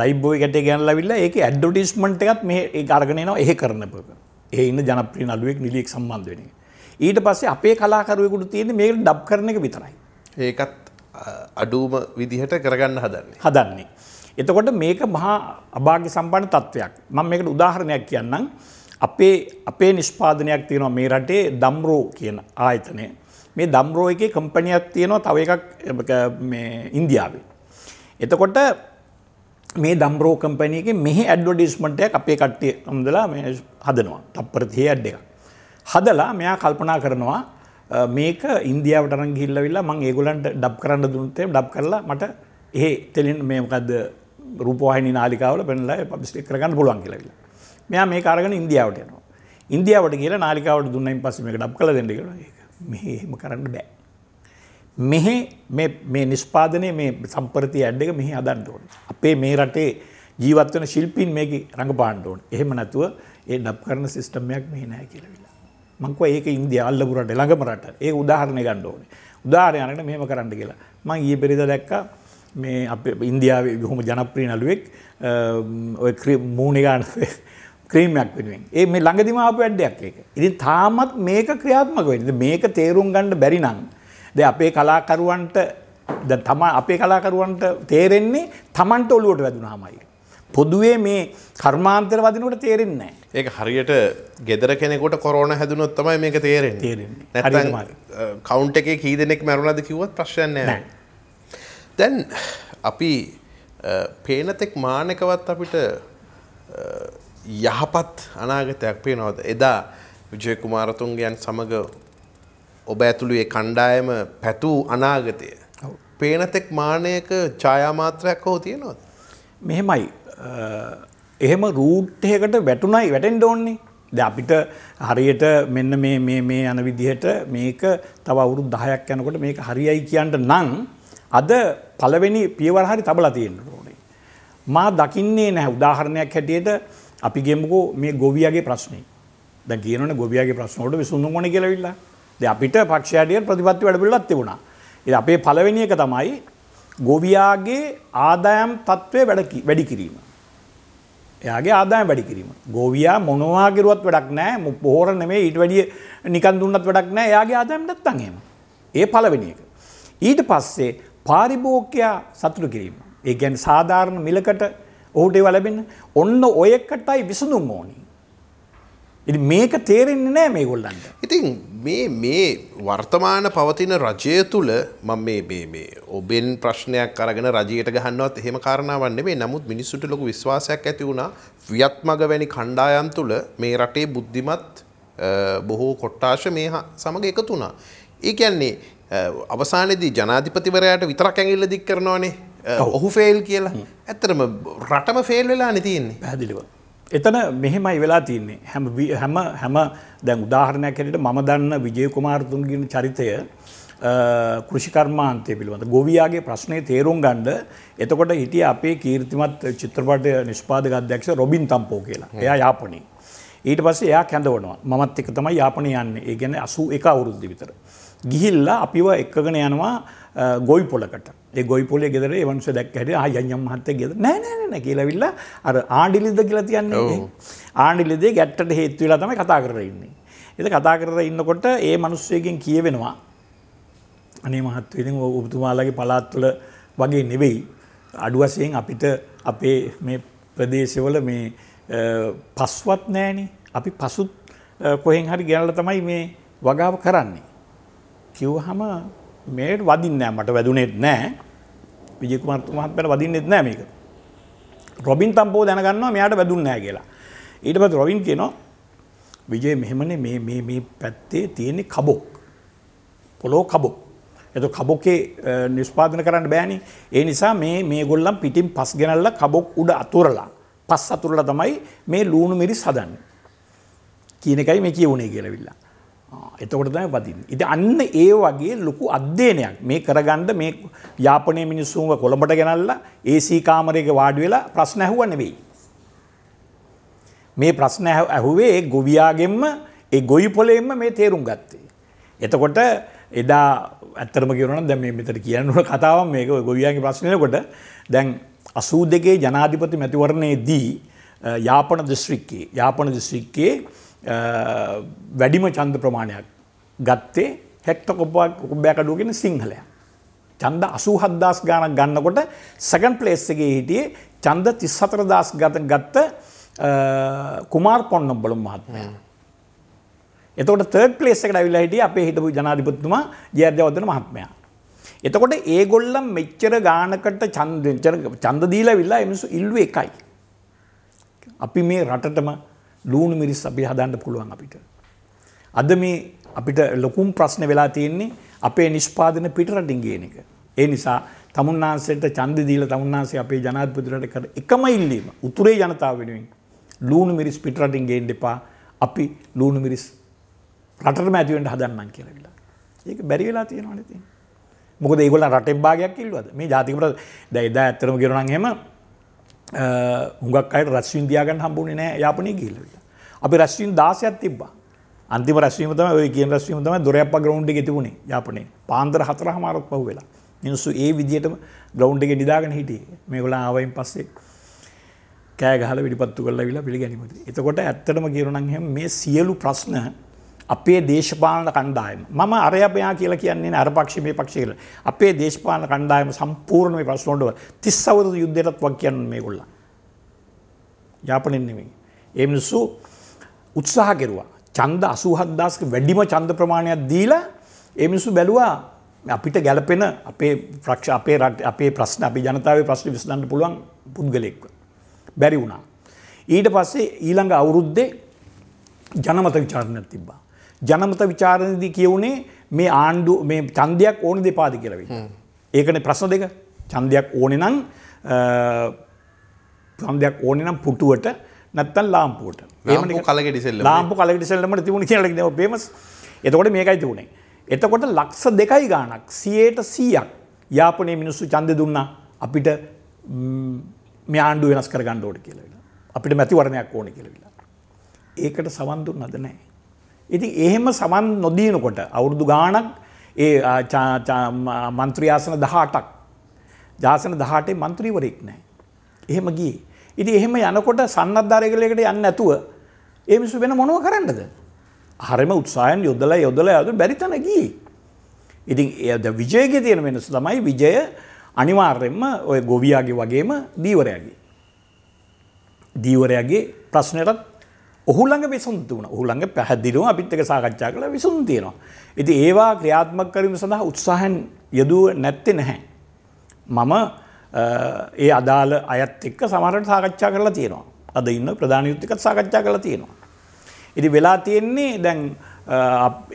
ලයිෆ් බෝයි කැටේ ගන්න ලවිල්ලා ඒක ඇඩ්වර්ටයිස්මන්ට් එකත් මේ ඒ අරගෙන එනවා එහෙ කරනකොට. එහෙ ඉන්න ජනප්‍රිය නළුවෙක් නිලියෙක් සම්බන්ධ වෙන එක. ඊට පස්සේ අපේ කලාකරුවෙකුට තියෙන්නේ මේකට ඩබ් කරන එක විතරයි. ඒකත් අඩුම විදිහට කරගන්න හදන්නේ. හදන්නේ. එතකොට මේක මහා අභාග්‍ය සම්පන්න තත්වයක්. මම මේකට උදාහරණයක් කියන්නම්. අපේ අපේ නිෂ්පාදනයක් තියෙනවා මේ රටේ දම්රෝ කියන ආයතනය. මේ දම්රෝ එක කම්පනයක් තියෙනවා තව එකක් ඉන්දියාවේ. එතකොට මේ දම්රෝ කම්පනයක මෙහි ඇඩ්වඩිස්මටයක් අපේ කට්ටිය අම්දලා හදනවා තප්පරතිය ඇඩ් එක. හදලා මෙයා කල්පනා කරනවා මේක ඉන්දියාවට රංගිල්ල වෙල්ලා මං ඒගොලන්ට ඩබ් කරන්න දුන්තේ ඩබ් කරලා මට ඒ තෙලින් මේකද රූපවාහිනි නාලිකාවල පෙනලා පබිස්ටි කරගන්න පුළුවන් කියලාවිලා. මෙයා මේ කාරගෙන ඉන්දියාවට යනවා. ඉන්දියාවට කියලා නාලිකාවට දුන්නයින් පස්සේ මේක ඩබ් කළ දෙන්න කියලා. ඒක මෙහෙම කරන්න බෑ. මෙහි මේ නිෂ්පාදනය මේ සම්පරති ඇඩ් එක මෙහි හදන්න ඕනේ. අපේ මේ රටේ ජීවත් වෙන ශිල්පීන් මේක රඟපාන්න ඕනේ. එහෙම නැතුව ඒ ඩබ් කරන සිස්ටම් එකක් මෙහි නැහැ කියලා විලා. මං කිව්වා ඒක ඉන්දියාව අල්ලපු රට ළඟම රට. ඒක උදාහරණයක් ගන්න ඕනේ. උදාහරණයක් මෙහෙම කරන්න කියලා. මං ඊයේ පෙරේදා දැක්කා මේ අපේ ඉන්දියාවේ බොහොම ජනප්‍රිය නළුවෙක් ඔය මූණේ ගන්න ක්‍රීමයක් වෙනුවෙන් ඒ මේ ළඟදිම ආපු වැඩයක් ඒක. ඉතින් තාමත් මේක ක්‍රියාත්මක වෙන්නේ. මේක තේරුම් ගන්න බැරි නම් දැන් අපේ කලාකරුවන්ට දැන් තමයි අපේ කලාකරුවන්ට තේරෙන්නේ Tamanට ඔළුවට වැදුනහමයි. පොදුවේ මේ කර්මාන්තර වදිනකොට තේරෙන්නේ නැහැ. ඒක හරියට gedara කෙනෙකුට කොරෝනා හැදුනොත් තමයි මේක තේරෙන්නේ. තේරෙන්නේ. නැත්නම් කවුන්ට් එකේ කී දෙනෙක් මැරුණාද කිව්වොත් ප්‍රශ්නයක් නැහැ. දැන් අපි පේනතෙක් මානකවත් අපිට යහපත් අනාගතයක් පේනවද එදා විජය කුමාරතුන්ගයන් සමග ඔබ ඇතුළුයේ කණ්ඩායම පැතූ අනාගතය පේනතෙක් මානයක ඡායාමාත්‍රයක් හෝ තියෙනවද මෙහෙමයි එහෙම රූට් එකකට වැටුණයි වැටෙන්න ඕන්නේ ද අපිට හරියට මෙන්න මේ මේ යන විදිහට මේක තව අවුරුදු 10ක් යනකොට මේක හරියයි කියන්න නම් අද පළවෙනි පියවර හරි තබලා තියෙන්න ඕනේ මා දකින්නේ නැහැ උදාහරණයක් හැටියට අපි ගෙමුකෝ මේ ගොවියගේ ප්‍රශ්නේ ද කියනන ගොවියගේ ප්‍රශ්නෝට විසුඳු මොන කියලවිල්ලා ද අපිට පක්ෂාටිය ප්‍රතිපත්ති වැඩපිල්ලත් තිබුණා එ අපේ පලවෙනි එක තමයි ගොවියාගේ ආදායම් තත්ත්වය වැඩි කිරීම එයාගේ ආදායම් වැඩි කිරීම ගොවියා මොනවාගරුවත් වැඩක් නෑ මු පොහොර නෙමේ ඊට වැඩිය නිකන් දුන්නත් වැඩක් නෑ යාගේ ආදායම් නැත්තන් එහෙම ඒ පළවෙනි එක ඊට පස්සේ පාරිභෝගකයා සතුටු කිරීම ඒ ගැන් සාධාරණ මිලකට ඔහුට ඒවා ලැබෙන්න ඔන්න ඔයකටයි විසඳුම් ඕනි. ඉතින් මේක තේරෙන්නේ නැහැ මේගොල්ලන්ට. ඉතින් මේ මේ වර්තමාන පවතින රජය තුල මම මේ මේ මේ ඔබෙන් ප්‍රශ්නයක් අරගෙන රජයට ගහන්නවත් එහෙම කාරණාවක් නෙමෙයි. නමුත් මිනිස්සුන්ට ලොකු විශ්වාසයක් ඇති වුණා වියත්මග වැනි කණ්ඩායම් තුල මේ රටේ බුද්ධිමත් බොහෝ කොට්ටාශ මේ සමග එකතු වුණා. ඒ කියන්නේ අවසානයේදී ජනාධිපතිවරයාට විතරක් ඇඟිල්ල දික් කරනවනේ ඔහු ෆෙල් කියලා ඇත්තරම රටම ෆෙල් වෙලා නතියන්නේ පැදිලිව. එතන මෙහෙමයි වෙලා තියන්නේ හැම හැම හැම දැන් උදාහරණයක් හැට මම දන්න විජය කුමාර්තුන්ගෙන චරිතය කෘෂිකර්මාන්තය පිළිබඳ ගොවියාගේ ප්‍රශ්නය තේරුම් ගණ්ඩ එතකොට හිටිය අපේ කීර්තිමත් චිත්‍රපටය නිෂ්පාදක අධ්‍යක්ෂ රොබින් තම්පෝ කියලා එයා යාපනී. ඊට පස්සේ එයා කැඳවනවා මත් එක තමයි යාපනය යන්නේ ඒ ගැන අසු එක අවුරුද්ධි විතර. ගිහිල්ලා අපිව එක්කගෙන යනවා ගොයි පොලකට ගොයිපොල ගෙදර වන්ස දැක් හට ආයම් හත්ත ගෙද නෑනෑන කියලවිල්ල අර ආඩිලිද කියලා තියන්නේ ආඩිලිදේ ගැට්ට හේත්තුවෙලා තම කතා කරඉන්නේ. එද කතා කර ඉන්නකොට ඒ මනුස්සයකින් කියවෙනවා. අනේ මහත්වවිෙන උබතුමාලගේ පලාත්තුල වගේ නෙවෙයි. අඩුවසයෙන් අපිට අපේ මේ ප්‍රදේශවල මේ පස්වත් නෑනේ අපි පසුත් කොහෙන් හරි ගැනල තමයි මේ වගාව කරන්නේ. කිව්හම මේට වදින්න මට වැදුනෙත් නෑ විජකුමත් මහත්මට වදින්නෙත් නෑ මේක රොබින් තම්පෝ දැනගන්නවා මෙයාට වැදුන් නෑ කියලා ඊට පස්සේ රොබින් කියනවා විජේ මෙහෙමනේ මේ මේ මේ පැත්තේ තියෙන කබොක් පොලෝ කබොක් එතකොට කබොකේ නිෂ්පාදනය කරන්න බෑනේ ඒ නිසා මේ මේගොල්ලන් පිටින් පස් ගෙනල්ලා කබොක් උඩ අතුරලා පස් අතුරලා තමයි මේ ලූණු මිරිස් හදන්නේ කියන එකයි මේ කියවුනේ කියලා විල්ලා එතකොට තමයි වදින්නේ. ඉතින් අන්න ඒ වගේ ලොකු අධ්‍යයනයක් මේ කරගන්න මේ යාපනයේ මිනිස්සුන්ව කොළඹට ගෙනල්ලා AC කාමරයක වාඩි වෙලා ප්‍රශ්න අහුව නෙවෙයි. මේ ප්‍රශ්න අහුවේ ගොවියාගෙන්ම ඒ ගොවි පොලේෙන්ම මේ තේරුම් ගත්තේ. එතකොට එදා ඇත්තරම කියනවනම් දැන් මේ මෙතන කියන්න ඕන කතාවක් මේක ගොවියාගේ ප්‍රශ්නයනකොට දැන් 82 ජනාධිපති මැතිවරණයේදී යාපන දිස්ත්‍රික්කයේ යාපන දිස්ත්‍රික්කයේ වැඩිම චන්ද ප්‍රමාණයක් ගත්තේ හෙක්ට කොබ්බක් කොබ්බෑකඩුවගෙන සිංහලය. චන්ද අසූහද්දාස් ගානක් ගන්නකොට සැකන් ප්ලේස්සගේ හිටියේ චන්ද තිස්සතරදස් ගත ගත්ත කුමාර් පොන්න බලුම් මහත්මය. එතකොට තර්ඩ පලේස්සකට ඇවිල්ලා හිටිය අපේ හිටපු ජනාධිපතුමා ජයර්ජවදන මහත්මයා. එතකොට ඒගොල්ලම් මෙච්චර ගානකට චන්ද චන්ද දීලා විල්ලා එමසු ඉල්ලුව එකයි. අපි මේ රටටම ලූුණු මිරිස් අපි හදන්න පුළුවන් අපිට. අද මේ අපිට ලොකුම් ප්‍රශ්න වෙලා තියෙන්නේ අපේ නිෂ්පාදන පිටරටින් ගේන එක. ඒ නිසා තමුන්නාන්සේට චන්ද දීල තමුන්නාන්සේ අපේ ජනාධපතිරට කර එකම ඉල්ලීම උතුරේ ජනතාව වෙනුවෙන් ලූුණු මිරිස් පිටරටින් ගේන්න එපා අපි ලූුණු මිරිස් රටට මැතිවෙන්ට හදන්නන් කියලවෙලා. ඒක බැරි වෙලා තියෙනවනති. මොකද ඒගොල්ල රටෙන් භාගයක් කිල්වද මේ ජාතිකට දැයිදා ඇත්තරම ගෙරුණන් හෙම හුඟක් අයට රස්වින් දයාගන්න හම්බුනේ නෑ යාපනය ගිල්ල. අපි රස්වින් දාසයක් තිබ්බා අන්තිම රස්වීම තම ඔය කිය රස්වීම තම දොරප ග්‍රවන්් එක තිබුණේ යාපනේ පාන්දර හතර හමාරත් පහු වෙලා මිනිස්සු ඒ විදිහටම ග්‍රවන්් එක නිදාගෙන හිටියේ මේ ගොලා ආවයින් පස්සේ කෑගහල විඩිපත්තු කල්ලා විලා පිළිගැනීමති එතකොට ඇත්තටම කියරුණන් හැම මේ සියලු ප්‍රශ්න අපේ දේශපාලන කණ්ඩායම මම අරයපයා කියලා කියන්නේ අර පක්ෂ මේ පක්ෂ කියලා. අපේ දේශපාලන කණ්ඩායම සම්පූර්ණ මේ ප්‍රශ්න වලට 30 අවුරුදු යුද්ධයටත් වග කියන්නේ මේගොල්ලෝ. යාපනයෙන් නෙමෙයි. ඒ මිනිස්සු උත්සාහ කෙරුවා. ඡන්ද 87000ක වැඩිම ඡන්ද ප්‍රමාණයක් දීලා ඒ මිනිස්සු බැලුවා අපිට ගැලපෙන අපේ ප්‍රක්ෂ අපේ අපේ ප්‍රශ්න අපි ජනතාවේ ප්‍රශ්න විසඳන්න පුළුවන් පුද්ගලෙක්ව. බැරි වුණා. ඊට පස්සේ ඊළඟ අවුරුද්දේ ජනමත විචාරණයක් තිබ්බා. ජනමත විචාරණදී කියවුණේ මේ ආණ්ඩු මේ චන්දයක් ඕන දෙපාද කියලවෙ. ඒකන ප්‍රශ්න දෙක චන්දයක් ඕනෙ නම් ප්‍රන්දයක් ඕනෙ නම් පුටුවට නැත්තන් ලාම්පුවට ඒමට කලගෙටිසෙල් ලාම්පු කලගෙටිසෙල්ලමට තිබුණ කියලක් පේමස් එතකොට මේකයි තිබුණේ. එතකොට ලක්ස දෙකයි ගානක් සියයට සීයක් යාපනේ මිනිස්සු චන්ද දුන්නා අපිට මෑන්ඩු වෙනස් කරගන්න ඕට කියලවෙලා අපිට මැතිවරණයක් ඕන කියලවෙලා. ඒකට සවන්දුන් අද නෑ. ඉතින් එහෙම සමන් නොදීනකොට අවුරුදු ගානක් ඒ මන්ත්‍රියාසන දහටක් ජාසන දහටේ මන්ත්‍රීවරෙක් නෑ. එහෙම ගිය. ඉති එහෙම යනකොට සන්නද්ධාරයකලකට යන්න ඇතුව ඒ මිසු වෙන මොනව කරන්නද. හරම උත්සායන් යොදල යොදල ඇතු බැරිතන ගී. ඉතින් එද විජයග තියෙන වෙනස තමයි විජය අනිවාර්යෙන්ම ඔය ගොවියාගේ වගේම දීවරයාගේ. දීවරයාගේ ප්‍රශ්නයටත් ඔහුළඟ විසුන්තුවන ඔහුළඟ පැහැදිලුව අපිත් එක සාකච්ඡා කළ විසුන් තියෙනවා. ඉති ඒවා ක්‍රියාත්මක කරීම සඳහා උත්සාහන් යදුව නැත්තේ නැහැ. මම ඒ අදාළ අයත් එක්ක සමහරට සාකච්ඡා කරලා තියෙනවා. අද ඉන්න ප්‍රධානයුත්තකත් සාකච්ඡා කරලා තියෙනවා. ඉති වෙලා තියෙන්නේ දැන්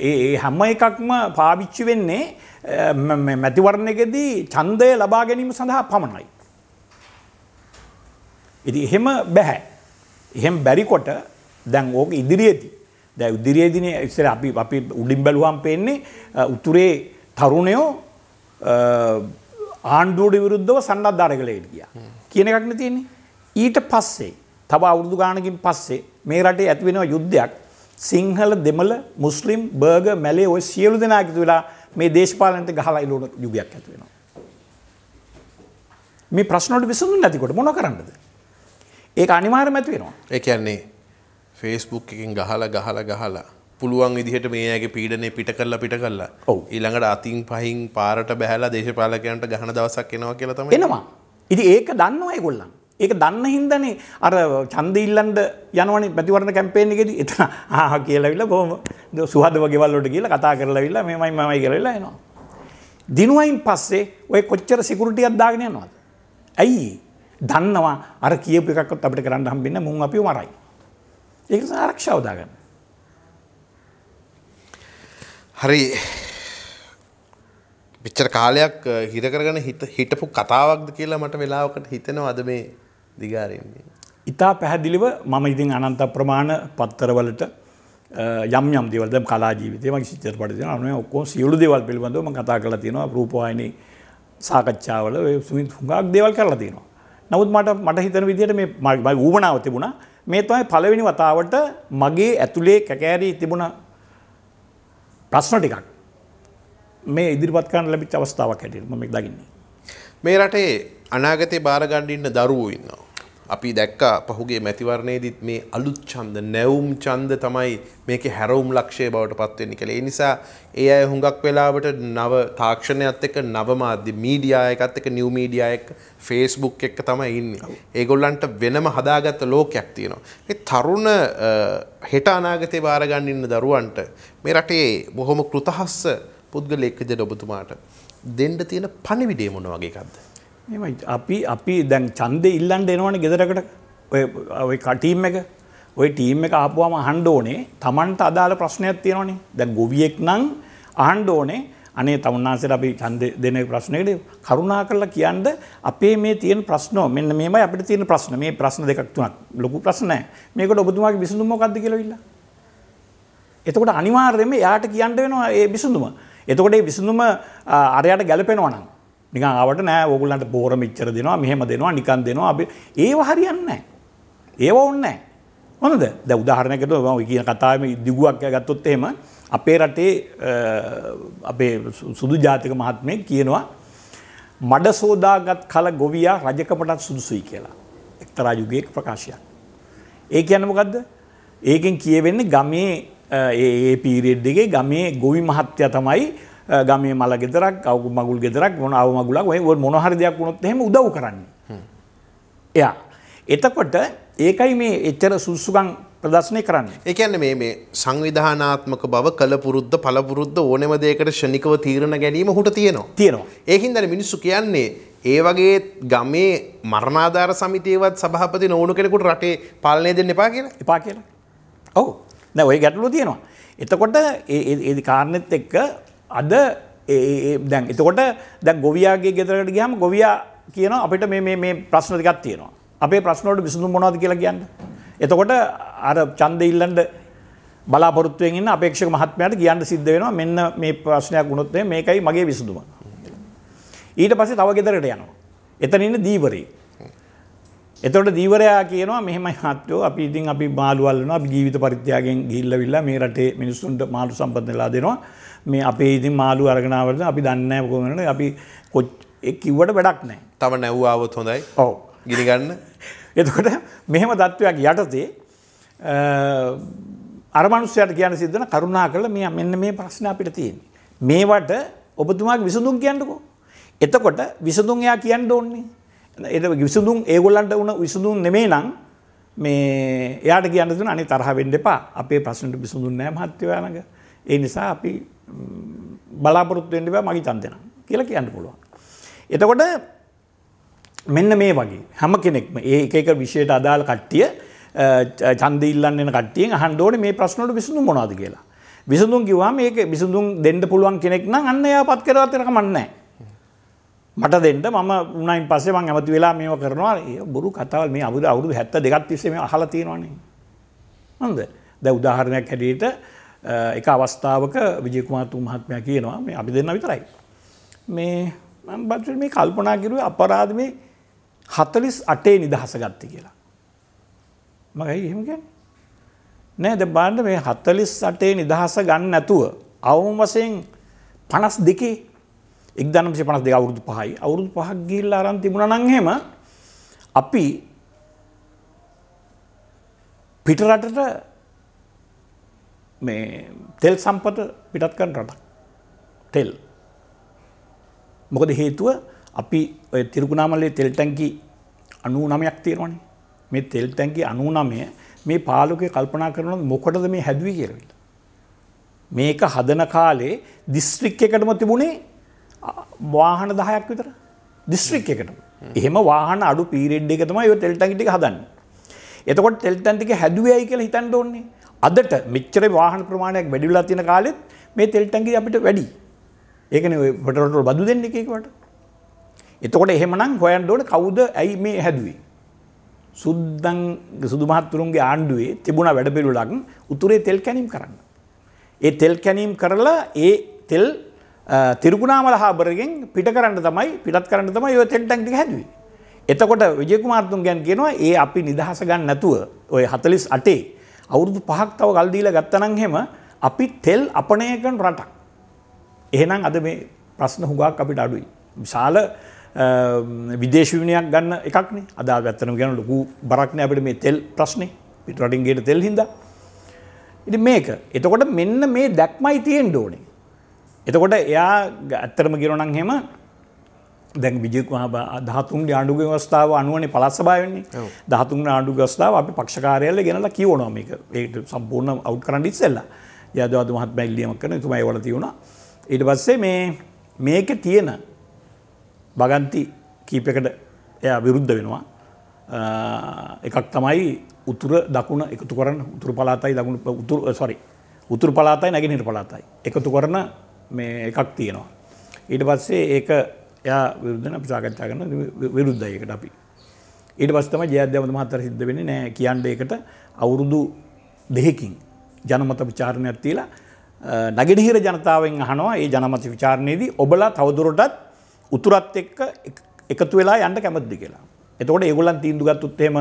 ඒ හැම එකක්ම පාවිච්චි වෙන්නේ මැතිවරණයකදී චන්දය ලබා ගැනීම සඳහා පමණයි. ඉති එහෙම බැහැ. එහෙම බැරිකොට දැන් ඕක ඉදිරියේදී. දැ ඉදිරියේදිනේ ඉස්සර අපි අපි උඩින් බැලුවම් පෙන්නේ උතුරේ තරුණයෝ ආණ්ඩුවට විරුද්ධව සන්නත් ධාරකලයට ගිය. කියන එකක්න තියන්නේ. ඊට පස්සේ තබ අවුරුදු ගානකින් පස්සේ මේ රටේ ඇතිවෙනවා යුද්ධයක් සිංහල දෙමළ මුස්ලිම් බර්ග මැලේ ඔය සියලු දෙනාකිතු වෙලා මේ දේශපාලනට ගහලා ඉලුවන යුගයක් ඇතිවෙනවා. මේ ප්‍රශ්නට විසඳු නැතිකොට මොන කරන්නද. ඒ අනිවාර්ම ඇතිවෙනවා. ඒ කියන්නේ ෆේස්බුක් එකින් ගහලා ගහලා ගහලා පුළුවන් විදිහට මේ ඇගේ පීඩනේ පිට කරලා පිට කරලා ඊළඟට අතින් පහින් පාරට බැහැලා දේශපාලකයන්ට ගහන දවසක් එනවා කියලා තමයි එනවා ඉතින් ඒක දන්නවා ඒගොල්ලන් ඒක දන්න හින්දනේ අර ඡන්ද ඉල්ලන්න යනවනේ ප්‍රතිවර්ණ කැම්පේන් එකේදී එතන ආහා කියලාවිලා බොහොම සුහදව ගෙවල් වලට ගිහලා කතා කරලාවිලා මෙමයයි මමයි කියලාවිලා එනවා දිනුවයින් පස්සේ ඔය කොච්චර සිකියුරිටියක් දාගෙන යනවද ඇයි දන්නවා අර කියපු එකක්වත් අපිට කරන්න හම්බෙන්නේ මුන් අපිව මරයි ඒක නිසා ආරක්ෂාව දාගන්න. හරි. මෙච්චර කාලයක් හිර කරගෙන හිටපු කතාවක්ද කියලා මට වෙලාවකට හිතෙනවා අද මේ දිගාරින්නේ. ඉතා පැහැදිලිව මම ඉතින් අනන්ත ප්‍රමාණ පත්තරවලට යම් යම් දේවල් දැන් කලා ජීවිතේ මගේ චිත්‍රපට තියෙනවා අනේ ඔක්කොම සියලු දේවල් පිළිබඳව මම කතා කරලා තියෙනවා රූපවාහිනී සාකච්ඡාවල ඔය සුමිත් හුඟක් දේවල් කරලා තියෙනවා. නමුත් මට මට හිතන විදිහට මේ මගේ ඌමනාව තිබුණා මේ තමයි පළවෙනි වතාවට මගේ ඇතුලේ කැකෑරී තිබුණ ප්‍රශ්න ටිකක් මේ ඉදිරිපත් කරන්න ලැබිච්ච අවස්ථාවක් හැටියට මම මේක දකින්නේ. මේ රටේ අනාගතේ බාරගන්න ඉන්න දරුවෝ ඉන්නවා. අපි දැක්ක පහුගේ මැතිවරණයේදීත් මේ අලුත් ඡන්ද නැවුම් ඡන්ද තමයි මේකේ හැරවුම් ලක්ෂය බවට පත් වෙන්නේ කියලා. ඒ නිසා ඒ අය හුඟක් වෙලාවට නව තාක්ෂණයත් එක්ක නව මාධ්‍ය මීඩියා එකත් එක්ක නිව් මීඩියා එක්ක Facebook එක්ක තමයි ඉන්නේ. ඒගොල්ලන්ට වෙනම හදාගත්ත ලෝකයක් තියෙනවා. ඒ තරුණ හෙට අනාගතේ බාර ගන්න ඉන්න දරුවන්ට මේ රටේ බොහොම කෘතහස්ස පුද්ගලයෙක් විදිහට ඔබතුමාට දෙන්න තියෙන පණිවිඩය මොන වගේ එකක්ද? මෙමයි අපි අපි දැන් චන්දෙ ඉල්ලන්ට එනවන ගෙදරකට ඔය කටීම් එක ඔය ටීම් එක ආපුවාම අහන්ඩ ඕනේ තමන්ට අදාළ ප්‍රශ්නයක් තියෙනවනේ දැ ගොවියෙක් නං අහන්ඩ ඕනේ අනේ තමුන්නාසට අපි චන්ද දෙන ප්‍රශ්නයට කරුණා කරලා කියන්ද අපේ මේ තියෙන ප්‍රශ්න මෙන්න මේමයි අපිට තියෙන ප්‍රශ්න මේ ප්‍රශ්න දෙකක් තුනක් ලොකු ප්‍රශ්නෑ මේකට ඔබතුමාගේ විසඳුම මොකක්ද කියලා ඉල්ල. එතකොට අනිවාර්යයෙන්ම එයාට කියන්න වෙනවා ඒ විසඳුම. එතකොට ඒ විසඳුම අරයට ගැලපෙනවා නම් නිකන් ආවට නෑ ඕගොල්ලන්ට පෝර මෙච්චර දෙනවා මෙහෙම දෙනවා නිකන් දෙනවා අපි ඒව හරියන්නේ නෑ ඒව ඕනේ නෑ හොඳද දැන් උදාහරණයක් ගත්තොත් මම කියන කතාවේ දිගුවක් ගත්තොත් එහෙම අපේ රටේ අපේ සුදු ජාතික මහත්මයෙක් කියනවා මඩ සෝදාගත් කල ගොවියා රජකමටත් සුදුසුයි කියලා එක්තරා යුගයක ප්‍රකාශයක්. ඒ කියන්නේ මොකද්ද? ඒකෙන් කියවෙන්නේ ගමේ ඒ පීරියඩ් එකේ ගමේ ගොවි මහත්තයා තමයි ගමේ මල ගෙදරක් අවු මගුල් ගෙදරක් මොන අව මගුලක් ඔය මොනහරි දෙයක් වුණොත් එහෙම උදව් කරන්නේ. එයා එතකොට ඒකයි මේ එච්චර සුසුකම් ප්‍රදර්ශනය කරන්නේ. ඒ කියන්නේ මේ මේ සංවිධානාත්මක බව කලපුරුද්ද පළපුරුද්ද ඕනෙම දෙයකට ෂණිකව තීරණ ගැනීම හුට තියෙනවා. තියෙනවා. ඒකින්දනේ මිනිස්සු කියන්නේ ඒ වගේ ගමේ මරණාධාර සමිතියවත් සභාපති නොවුණු කෙනෙකුට රටේ පාලනය දෙන්න එපා කියලා. එපා කියලා. ඔව්. දැන් ওই ගැටලුව තියෙනවා. එතකොට ඒ ඒ කාරණෙත් එක්ක අද දැන් එතකොට දැන් ගොවියාගේ ගෙදරට ගියම ගොවියා කියන අපිට මේ මේ ප්‍රශ්න දෙකක් තියෙනවා. අපේ ප්‍රශ්නවලට විසඳුම් මොනවද කියලා කියන්න. එතකොට අර ඡන්ද ඉල්ලන්න බලාපොරොත්තුවෙන් ඉන්න අපේක්ෂක මහත්මයාට කියන්න සිද්ධ වෙනවා මෙන්න මේ ප්‍රශ්නයක් වුණොත් මේකයි මගේ විසඳුම. ඊට පස්සේ තව ගෙදරට යනවා. එතන ඉන්න දීවරේ. එතකොට දීවරයා කියනවා මෙහෙමයි හත්යෝ අපි ඉතින් අපි මාළුවල් වෙනවා අපි ජීවිත පරිත්‍යාගයෙන් ගිහිල්ලා විල්ලා මේ රටේ මිනිස්සුන්ට මාළු සම්පත් නෙලා දෙනවා. මේ අපේ ඉතින් මාළු අරගෙනාවලද අපි දන්න කොමට අපි කොච් කිව්වට වැඩක් නෑ තම නැව්වාවත් හොඳයි ඔව ගිනිගන්න එතකොට මෙහෙම දත්වයක් යටතේ අරමනුස්්‍යයට කියන සිද්ධන කරුණා කළ මේ මෙන්න මේ ප්‍රශ්න අපිට තියෙන් මේවට ඔබතුමාක් විසඳුම් කියන්නකෝ එතකොට විසඳුන් එයා කියන්න ඕන්නේ එ විසඳුම් ඒගොල්ලන්ට වන විසඳුම් නෙමේ නම් මේ එයාට කියන්න තුන අනි තරහ වෙන්න එපා අපේ ප්‍රශ්නට විසඳුන් නෑ මහත්්‍යවයනක ඒ නිසා අපි බලාපොරොත්තු වෙන්න බෑ මගේ චන්තන කියලා කියන්න පුළුවන්. එතකොට මෙන්න මේ වගේ හැම කෙනෙක්ම ඒ එක එක විෂයට අදාළ කට්ටිය ඡන්දය ඉල්ලන්න එන කට්ටියෙන් අහන්න ඕනේ මේ ප්‍රශ්නවලට විසඳුම් මොනවද කියලා. විසඳුම් කිව්වම මේක විසඳුම් දෙන්න පුළුවන් කෙනෙක් නම් අන්න එයාපත් කරවත් වෙන කමක් නැහැ. මට දෙන්න මම උණයින් පස්සේ මං ඇමති වෙලා මේව කරනවා බොරු කතාවල් මේ අවුරුදු අවුරුදු 72ක් තිස්සේ මේ අහලා තියෙනවනේ. හරිද? දැන් උදාහරණයක් හැටියට එක අවස්ථාවක විජයකුමාතු මහත්මය කියනවා මේ අපි දෙන්න විතරයි. මේ බත් මේ කල්පනා කිරුව අපරාධ මේ හතලිස් අටේ නිදහස ගත්ත කියලා. මගයි එහෙමක නෑ ද බාණ්ඩ මේ හත්තලිස් අටේ නිදහස ගන්න නැතුව අවුම් වසයෙන් පනස් දෙකේ එක්දනම්සේ පනස් දෙක අවුරුදු පහයි අවුරුදු පහක් ගිල්ල අරන් තිබුණ නංහෙම අපි පිටරටට මේ තෙල් සම්පත පිටත් කරන රටක් තෙල් මොකද හේතුව අපි ඔය තිරගුණාමල්ලේ තෙල් ටැංකි අනූ නමයක් තියෙනවනේ මේ තෙල් ටැංකි අනූ නමය මේ පාලකය කල්පනා කරනොත් මොකටද මේ හැදුවී කියරවිට මේක හදන කාලේ දිස්ත්‍රික් එකටම තිබුණේ වාහන දහයක් විතර දිස්ත්‍රික් එකටම එහෙම වාහන අඩු පීරෙඩ් එක තමයි ඔය තෙල් ටැංකි ටික හදන්නේ එතකොට තෙල් ටැංකි ටික හැදුවේයි කියලා හිතන්න ඕනේ අදට මෙච්චර වාහන ප්‍රමාණයක් වැඩිවෙලා තියෙන කාලෙත් මේ තෙල් ටැංකිය අපිට වැඩි. ඒකනේ ඔය පෙට්‍රෝල් බදු දෙන්නේ එක එකට. එතකොට එහෙමනම් හොයන්න ඕනේ කවුද ඇයි මේ හැදුවේ? සුද්දන් සුදු මහත්තුරුන්ගේ ආණ්ඩුවේ තිබුණ වැඩ පිළිවෙලක් උතුරේ තෙල් කැනීම් කරන්න. ඒ තෙල් කැනීම් කරලා ඒ තෙල් තිරුගුණාමල හාබරගෙන් පිට කරන්න තමයි පිටත් කරන්න තමයි ඔය තෙල් ටැංක ටික හැදුවේ. එතකොට විජය කුමාරතුංගයන් කියනවා ඒ අපි නිදහස ගන්න නැතුව ඔය 48 අවුරුදු පහක් තව ගල්දීල ගත්තනං හෙම අපි තෙල් අපනයකන් රටක්. එහෙනම් අද මේ ප්‍රශ්න හුගක් අපිට අඩුයි. විශාල විදේශවනයක් ගන්න එකක්න අද ගත්තන ගැන ලොකු බරක්න අපට මේ තෙල් ප්‍රශ්නය පිටරටින්ගේට තෙල් හිද. ඉ මේක එතකොට මෙන්න මේ දැක්මයි තියෙන් ඩෝනේ. එතකොට එයා ඇත්තරම ගෙනනං හෙම දැන් විජයකුහ දහතුන් ආණ්ඩුගේ වස්ථාව අනුවනේ පලස්සභාවන්නේ දහතුන් ආණ්ඩු ගස්ථාව අපි පක්ෂකාරයල්ල ගෙනලා කියවනොමික ඒට සම්පූර්ණ අව් කරන්න ඉස්සෙල්ලා යදවාද මහත් බැල්ලියම කරන තුමයි වල තියුණා ඊට පස්සේ මේ මේක තියෙන බගන්ති කීපකට එයා විරුද්ධ වෙනවා එකක් තමයි උතුර දකුණ එකතු කරන උතුරු පලාතයි දකුණ උතුරු සොරි උතුරු පලාතයි නැගෙනහිර පලාතයි එකතු කරන මේ එකක් තියෙනවා ඊට පස්සේ ඒක එයා විරුද්ධන අපි සාකච්ඡා කරන විරුද්ධයකට අපි. ඊට පස්සේ තමයි ජයද්‍යවත මහත්තයා සිද්ධ වෙන්නේ නෑ කියන්නේ ඒකට අවුරුදු දෙකකින් ජනමත විචාරණයක් තියලා නගිනහිර ජනතාවෙන් අහනවා ඒ ජනමත විචාරණයේදී ඔබලා තවදුරටත් උතුරත් එක්ක එකතු වෙලා යන්න කැමතිද කියලා. එතකොට ඒගොල්ලන් තීන්දුව ගත්තොත් එහෙම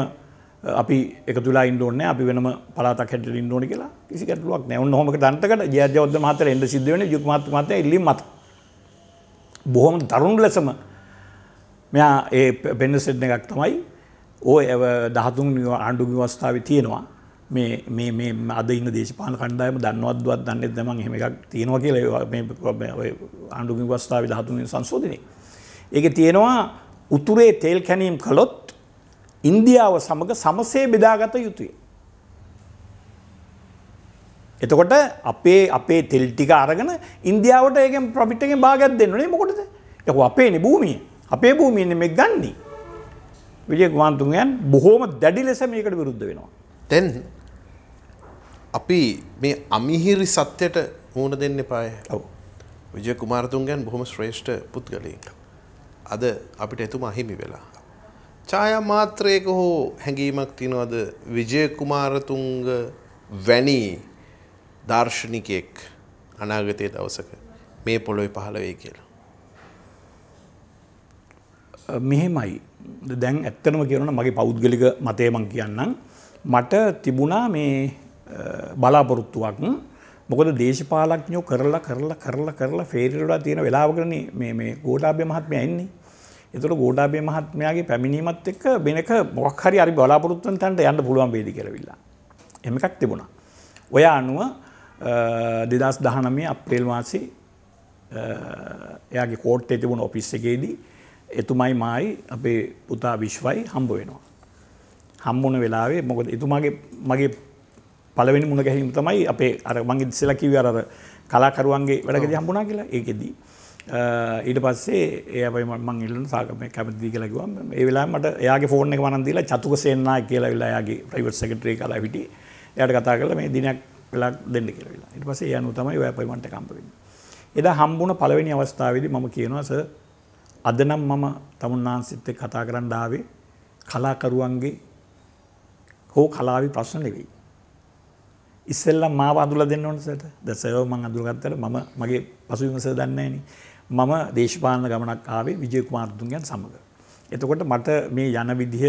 අපි එකතු වෙලා ඉන්න ඕනේ අපි වෙනම පළාතක් හැදලා ඉන්න ඕනේ කියලා කිසි ගැටලුවක් නෑ. ඔන්න ඔහොමක දන්තකට ජයද්‍යවත මහත්තයා එන්න සිද්ධ වෙන්නේ යුක් මහත්මයා ඉල්ලීම් මත. බොහොම දරුණු ලෙසම මෙයා ඒ පෙන්න සෙට්න එකක් තමයි ඕ ඇව දහතුන් ආණ්ඩු ව්‍යවස්ථාව තියෙනවා මේ මේ අද ඉන්න දේශපාන කණ්ඩායම දන්නවත්වත් දන්න දම හෙම එකක් තියෙනවා කියල ආණ්ඩු වස්ථාව දහතුන් සංශෝධනය. ඒක තියෙනවා උතුරේ තේල් කැනීම් කළොත් ඉන්දියාව සමඟ සමසේ බෙදාගත යුතුයි. එතකොට අපේ අපේ තෙල් ටික අරගෙන ඉන්දියාවට ඒක ප්‍රපිට්ටගෙන් භාගයක් දෙන්නනේ මොකටද යකු අපේනේ භූමිය අපේ භූමියන්නේ මේ ගන්නේ විජය ගුවන්තුන්යන් බොහෝම දැඩි ලෙස මේකට විරුද්ධ වෙනවා තැන් අපි මේ අමිහිරි සත්‍යයට මූුණ දෙන්න පාය ඔව විජය කුමාරතුන්ගැන් බොහොම ශ්‍රේෂ්ඨ පුද්ගලින් අද අපිට එතුම අහිමි වෙලා ඡායා මාත්‍රයක හෝ හැඟීමක් තිනවද විජය කුමාරතුංග වැනි දර්ශනිකයෙක් අනාගතය දවසක මේ පොළොයි පහළ වේ කියලා. මෙහෙමයි දැන් ඇත්තනම කියරන මගේ පෞද්ගලික මතය මං කියන්නම් මට තිබුණා මේ බලාපොරොත්තුවක් මොකද දේශපාලක්ඥෝ කරලා කරලා කරලා කරලා ෆේරිලලා තියෙන වෙලාවකරන මේ ගෝඩාභ්‍ය මහත්මය එන්නේ එතුළ ගෝඩාභය මහත්මයාගේ පැමිණීමත් එක් වෙනක මොක් හරි අරි බලාපොරොත්තුන් තන්ට යන්න පුළුවන් බේදි කරවිල්ලා එම එකක් තිබුණා ඔය අනුව දෙදස් දහනමේ අප්‍රේල්වාසි එයාගේ කෝට්ටේ තිබුණ ඔපිස් එකේදී එතුමයි මායි අපේ පුතා විශ්වයි හම්බ වෙනවා. හම්බුණ වෙලාවේ මොකද එතුමාගේ මගේ පළවෙනි මුණ ගැහිීම තමයි අපේ අර මගේ දිසලකිව අර කලාකරුවන්ගේ වැඩකද හම්බුනා කියලා ඒකෙදී. ඊට පස්සේ ඒයි මං ඉල්ලන සාකම කැමති කියලකිවා ඒ වෙලා මට එයාගේ ෆෝර්න එක මනන්දීලා චතුක සේනා කියලා වෙලා යාගේ ප්‍රයිවට් සකටරේ කලා විටි යට කතා කළ මේ දිනක් වෙලාක් දෙන්න කියලා. ඊට පස්සේ ඒ අනුව තමයි ඔය අපොයින්ට්මන්ට් එක හම්බ වෙන්නේ. එදා හම්බුණ පළවෙනි අවස්ථාවේදී මම කියනවා සර් අද නම් මම තමුන්නාන්සිත් එක්ක කතා කරන්න ආවේ කලාකරුවන්ගේ හෝ කලාවේ ප්‍රශ්න නෙවෙයි. ඉස්සෙල්ලා මාව අඳුලා දෙන්න ඕන සර්. දැන් සර් මම අඳුරගත්තට මම මගේ පසුබිම සර් දන්නේ මම දේශපාලන ගමනක් ආවේ විජය කුමාරතුංගයන් සමග. එතකොට මට මේ යන විදිහ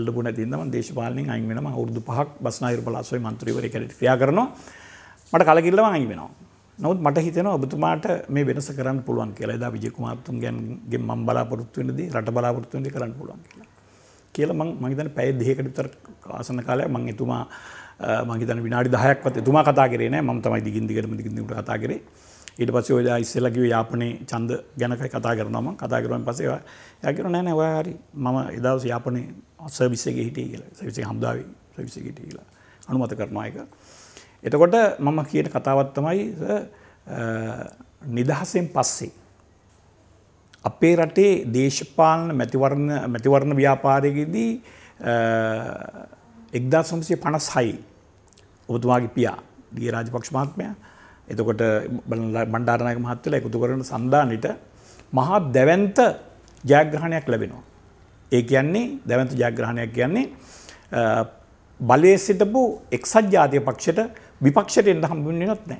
අල්ලපු නැතින්ද මම දේශපාලනෙන් අයින් වෙනවා මම අවුරුදු 5ක් බස්නාහිර පළාස්වයි මන්ත්‍රීවරයෙක් හැටියට ක්‍රියා කරනවා මට කලකිරිලා මම අයින් වෙනවා නමුත් මට හිතෙනවා ඔබතුමාට මේ වෙනස කරන්න පුළුවන් කියලා එදා විජය කුමාරතුන් ගැනගේ මම බලාපොරොත්තු වෙන දේ රට බලාපොරොත්තු වෙන දේ කරන්න පුළුවන් කියලා කියලා මම මම හිතන්නේ පැය දෙකකට විතර ආසන්න කාලයක් මම එතුමා මම හිතන්නේ විනාඩි 10ක්වත් එතුමා කතා කරේ නෑ මම තමයි දිගින් දිගටම දිගින් දිගට කතා කරේ ඊට පස්සේ ඔයා ඉස්සෙල්ලා කිව්වේ යාපනයේ ඡන්ද ගැන කතා කරනවා මම කතා කරුවාන් පස්සේ එයා කියනවා නෑ නෑ ඔයා හරි මම එදා දවසේ යාපනයේ සර්විස්සගේ හිටිය කියලා සවිසේ හමුදාව සවිසගට කියලා අනුමත කරනවා එක. එතකොට මම කියට කතාවත්තමයි නිදහසෙන් පස්සේ. අපේ රටේ දේශපාලන මැතිවරණ මැතිවරණ ව්‍යාපාරයකදී එක්දා සම්සය පණස් හයි ඔබතුමාගේ පියා දිය රාජපක්ෂ මහත්මය එතකොට බණ්ඩාරණයක මහත්තල එකතු කරන සන්ධානට මහා දැවන්ත ජයග්‍රහණයක් ලැබෙනවා. ඒ කියන්නේ දැවන්ත ජයග්‍රහණයක් කියන්නේ බලයේ සිටපු එක්සත් ජාතික පක්ෂයට විපක්ෂයට එන්න හම්බුන්නේ නැහැ.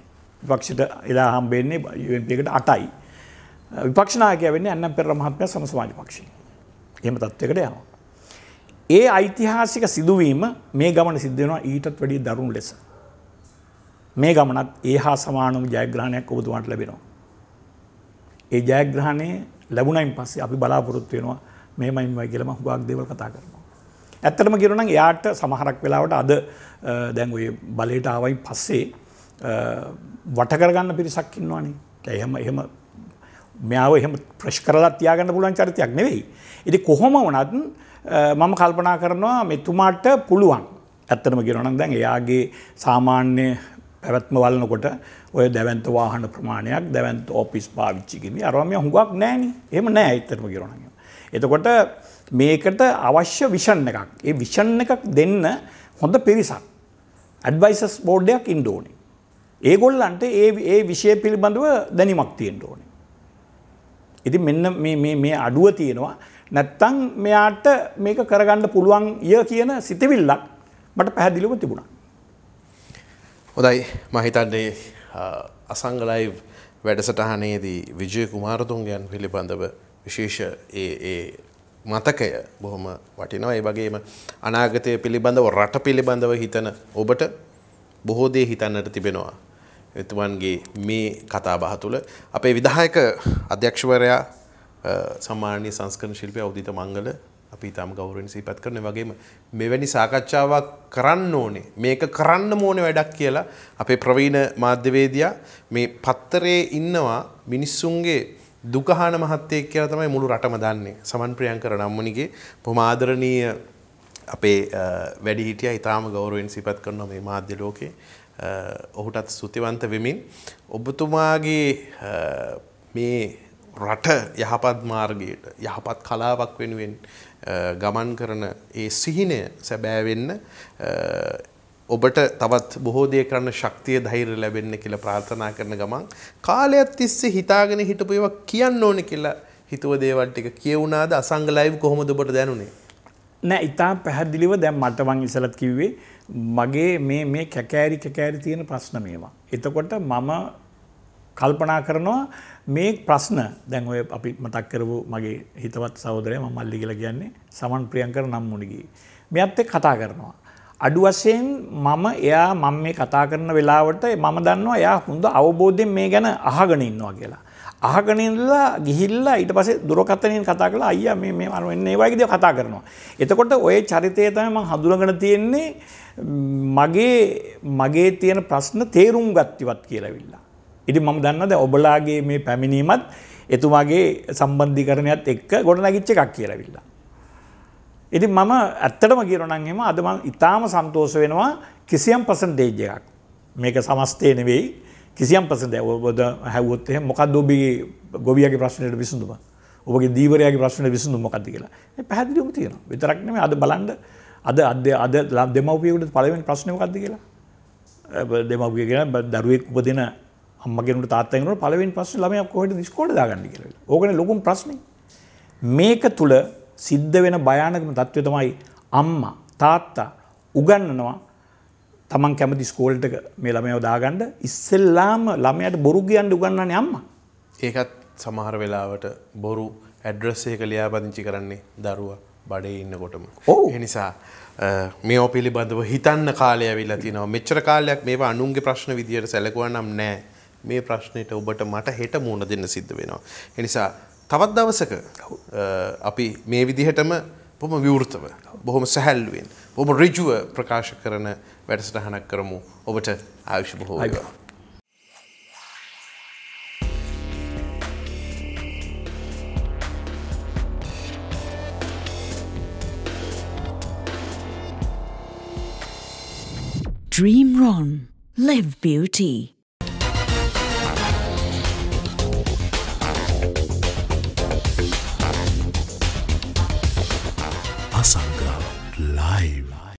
විපක්ෂයට එලා හම්බෙන්නේ UNP එකට 8යි. විපක්ෂ නායකයා වෙන්නේ අන්නම් පෙරේරා මහත්මයා සම සමාජ පක්ෂයෙන්. එහෙම තත්වයකට යනවා. ඒ ඓතිහාසික සිදුවීම මේ ගමන සිද්ධ වෙනවා ඊටත් වැඩිය දරුණු ලෙස. මේ ගමනත් ඒ හා සමානම ජයග්‍රහණයක් ඔබතුමාට ලැබෙනවා. ඒ ජයග්‍රහණය ලැබුණයින් පස්සේ අපි බලාපොරොත්තු වෙනවා මෙමයින්වයි කියලම හුවක් දෙවල් කතා කරනවා. ඇත්තටම කිරනම් එයාට සමහරක් වෙලාවට අද දැන් ඔය බලයට ආවයි පස්සේ වටකරගන්න පිරිසක් ඉන්නවානේ ඇයම එහෙම මෙයාව එහෙම ප්‍රශ් කරලා තියාගන්න පුළුවන් චරිතයක් නෙවෙයි. ඉති කොහොම වනත් මම කල්පනා කරනවා මෙතුමාට පුළුවන් ඇත්තටම ගෙනනම් දැන් එයාගේ සාමාන්‍ය පැවැත්ම වලනකොට ඔය දැවන්ත වාහන ප්‍රමාණයක් දැවන්ත ඕපිස් පාවිච්චි කිරීම අරම හුඟක් නෑනේ එහෙම නෑ ඇත්තටම ගෙනනම් එතකොට මේකට අවශ්‍ය විෂන් එකක්. ඒ විෂන් එකක් දෙන්න හොඳ පිරිසක්. ඇඩ්වයිසස් බෝඩ්ඩයක් ඉන්න ඕනේ. ඒගොල්ලන්ට ඒ ඒ විෂය පිළිබඳව දැනිමක් තියෙන්න ඕනේ. ඉතින් මෙන්න මේ මේ මේ අඩුව තියෙනවා. නැත්තම් මෙයාට මේක කරගන්න පුළුවන් ය කියන සිතවිල්ලක් මට පැහැදිලිව තිබුණා. හොඳයි මම හිතන්නේ අසංග ලයිව් වැඩසටහනේදී විජය කුමාරතුංගයන් පිළිබඳව විශේෂ ඒ මතකය බොහොම වටිනවා ඒ වගේම අනාගතය පිළිබඳව රට පිළිබඳව හිතන ඔබට බොහෝ දේ හිතන්නට තිබෙනවා එතුමන්ගේ මේ කතාබහ තුළ අපේ විදායක අධ්‍යක්ෂවරයා සම්මානය සංස්කරන ශිල්පය අවදිත මංගල අපි ඉතාම ගෞරවෙන් සීපත් කරන වගේම මෙවැනි සාකච්ඡාවක් කරන්න ඕනේ මේක කරන්න මෝන වැඩක් කියලා අපේ ප්‍රවීණ මාධ්‍යවේදයා මේ පත්තරේ ඉන්නවා මිනිස්සුන්ගේ දුකහාන මහත්තයෙක් කියලා තමයි මුළු රටම දන්නේ. සමන් ප්‍රියංකර නම්මනිගේ බොහොම ආදරණීය අපේ වැඩිහිටියා ඊටාම ගෞරවයෙන් සිපත් කරන මේ මාධ්‍ය ලෝකේ ඔහුටත් සුතිවන්ත වෙමින් ඔබතුමාගේ මේ රට යහපත් මාර්ගයට යහපත් කලාවක් වෙනුවෙන් ගමන් කරන ඒ සිහිනය සැබෑවෙන්න ඔබට තවත් බොහෝ දේ කරන්න ශක්තිය ධෛර්ය ලැබෙන්න කියලා ප්‍රාර්ථනා කරන ගමන් කාලයක් තිස්සේ හිතාගෙන හිටපු ඒවා කියන්න ඕනේ කියලා හිතුව දේවල් ටික කියවුණාද අසංග ලයිව් කොහොමද ඔබට දැනුනේ? නෑ ඉතා පැහැදිලිව දැන් මට වන් ඉසලත් කිව්වේ මගේ මේ මේ කැකෑරි කැකෑරි තියෙන ප්‍රශ්න මේවා. එතකොට මම කල්පනා කරනවා මේ ප්‍රශ්න දැන් ඔය අපි මතක් කරපු මගේ හිතවත් සහෝදරයා මම මල්ලි කියලා කියන්නේ සමන් ප්‍රියංකර නම් මුණිගේ. මෙයත් එක්ක කතා කරනවා. අඩු වශයෙන් මම එයා මම මේ කතා කරන වෙලාවට මම දන්නවා එයා හොඳ අවබෝධයෙන් මේ ගැන අහගෙන ඉන්නවා කියලා. අහගෙන ඉඳලා ගිහිල්ලා ඊට පස්සේ දුරකථනයෙන් කතා කරලා අයියා මේ මේ අර එන්නේ වගේ දේ කතා කරනවා. එතකොට ওই චරිතය තමයි මම හඳුනගෙන තියෙන්නේ මගේ මගේ තියෙන ප්‍රශ්න තේරුම් ගත්තිවත් කියලා විල්ලා. ඉතින් මම දන්නවා දැන් ඔබලාගේ මේ පැමිණීමත් එතුමාගේ සම්බන්ධීකරණයත් එක්ක ගොඩනැගිච්ච එකක් කියලා විල්ලා. ඉති මම ඇත්තටම කියරනන්හෙම අදම ඉතාම සන්තෝස වෙනවා කිසියම් පසන් දේජයක් මේක සමස්තයන වෙයි කිසියම් පසට ඔබද හැවොත් මොකක්ද ඔබගේ ගොවියගේ ප්‍රශ්නයට විසඳුම ඔබගේ දීවරයාගේ ප්‍රශ්න විසඳු මොකක්ද කියලා පැදිලිම තියෙන විතරක්නේ අද බලන්ඩ අද අද අද ලා දෙමවපියකුට පලවෙන් ප්‍රශ්නයකක්ද කියලා දෙමවපිය කියෙන දරුවෙක් උපදින අම්මගෙනට තාත්තයකට පලවෙන් පස්ස ලමයක් කොට ස්කෝට දාගන්න කියලා ඕකන ලොකුම් ප්‍රශ්න මේක තුළ සිද්ධ වෙන භයානකම තත්ත්වය තමයි අම්මා තාත්තා උගන්නනවා තමන් කැමති ස්කෝල්ට මේ ළමයව දාගන්න ඉස්සෙල්ලාම ළමයට බොරු කියන්න උගන්නන්නේ අම්මා. ඒකත් සමහර වෙලාවට බොරු ඇඩ්‍රස් එක ලියාපදිංචි කරන්නේ දරුවා බඩේ ඉන්නකොටම. එනිසා මේ පිළිබඳව හිතන්න කාලය විලා තිනවා මෙච්චර කාලයක් මේ අනුන්ගේ ප්‍රශ්න විදියට සැලකුවනම් නෑ මේ ප්‍රශ්නයට ඔබට මට හෙට මුණ දෙන්න සිද්ධ වෙනවා. එනිසා තවත් දවසක අපි මේ විදිහටම පොම විවෘතව බොහොම සැහැල්ලුවෙන් බොම රිජුව ප්‍රකාශ කරන වැඩසටහනක් කරමු ඔබට ආවිශ්‍ය බොහෝවා. Dream Ron. Live Beauty.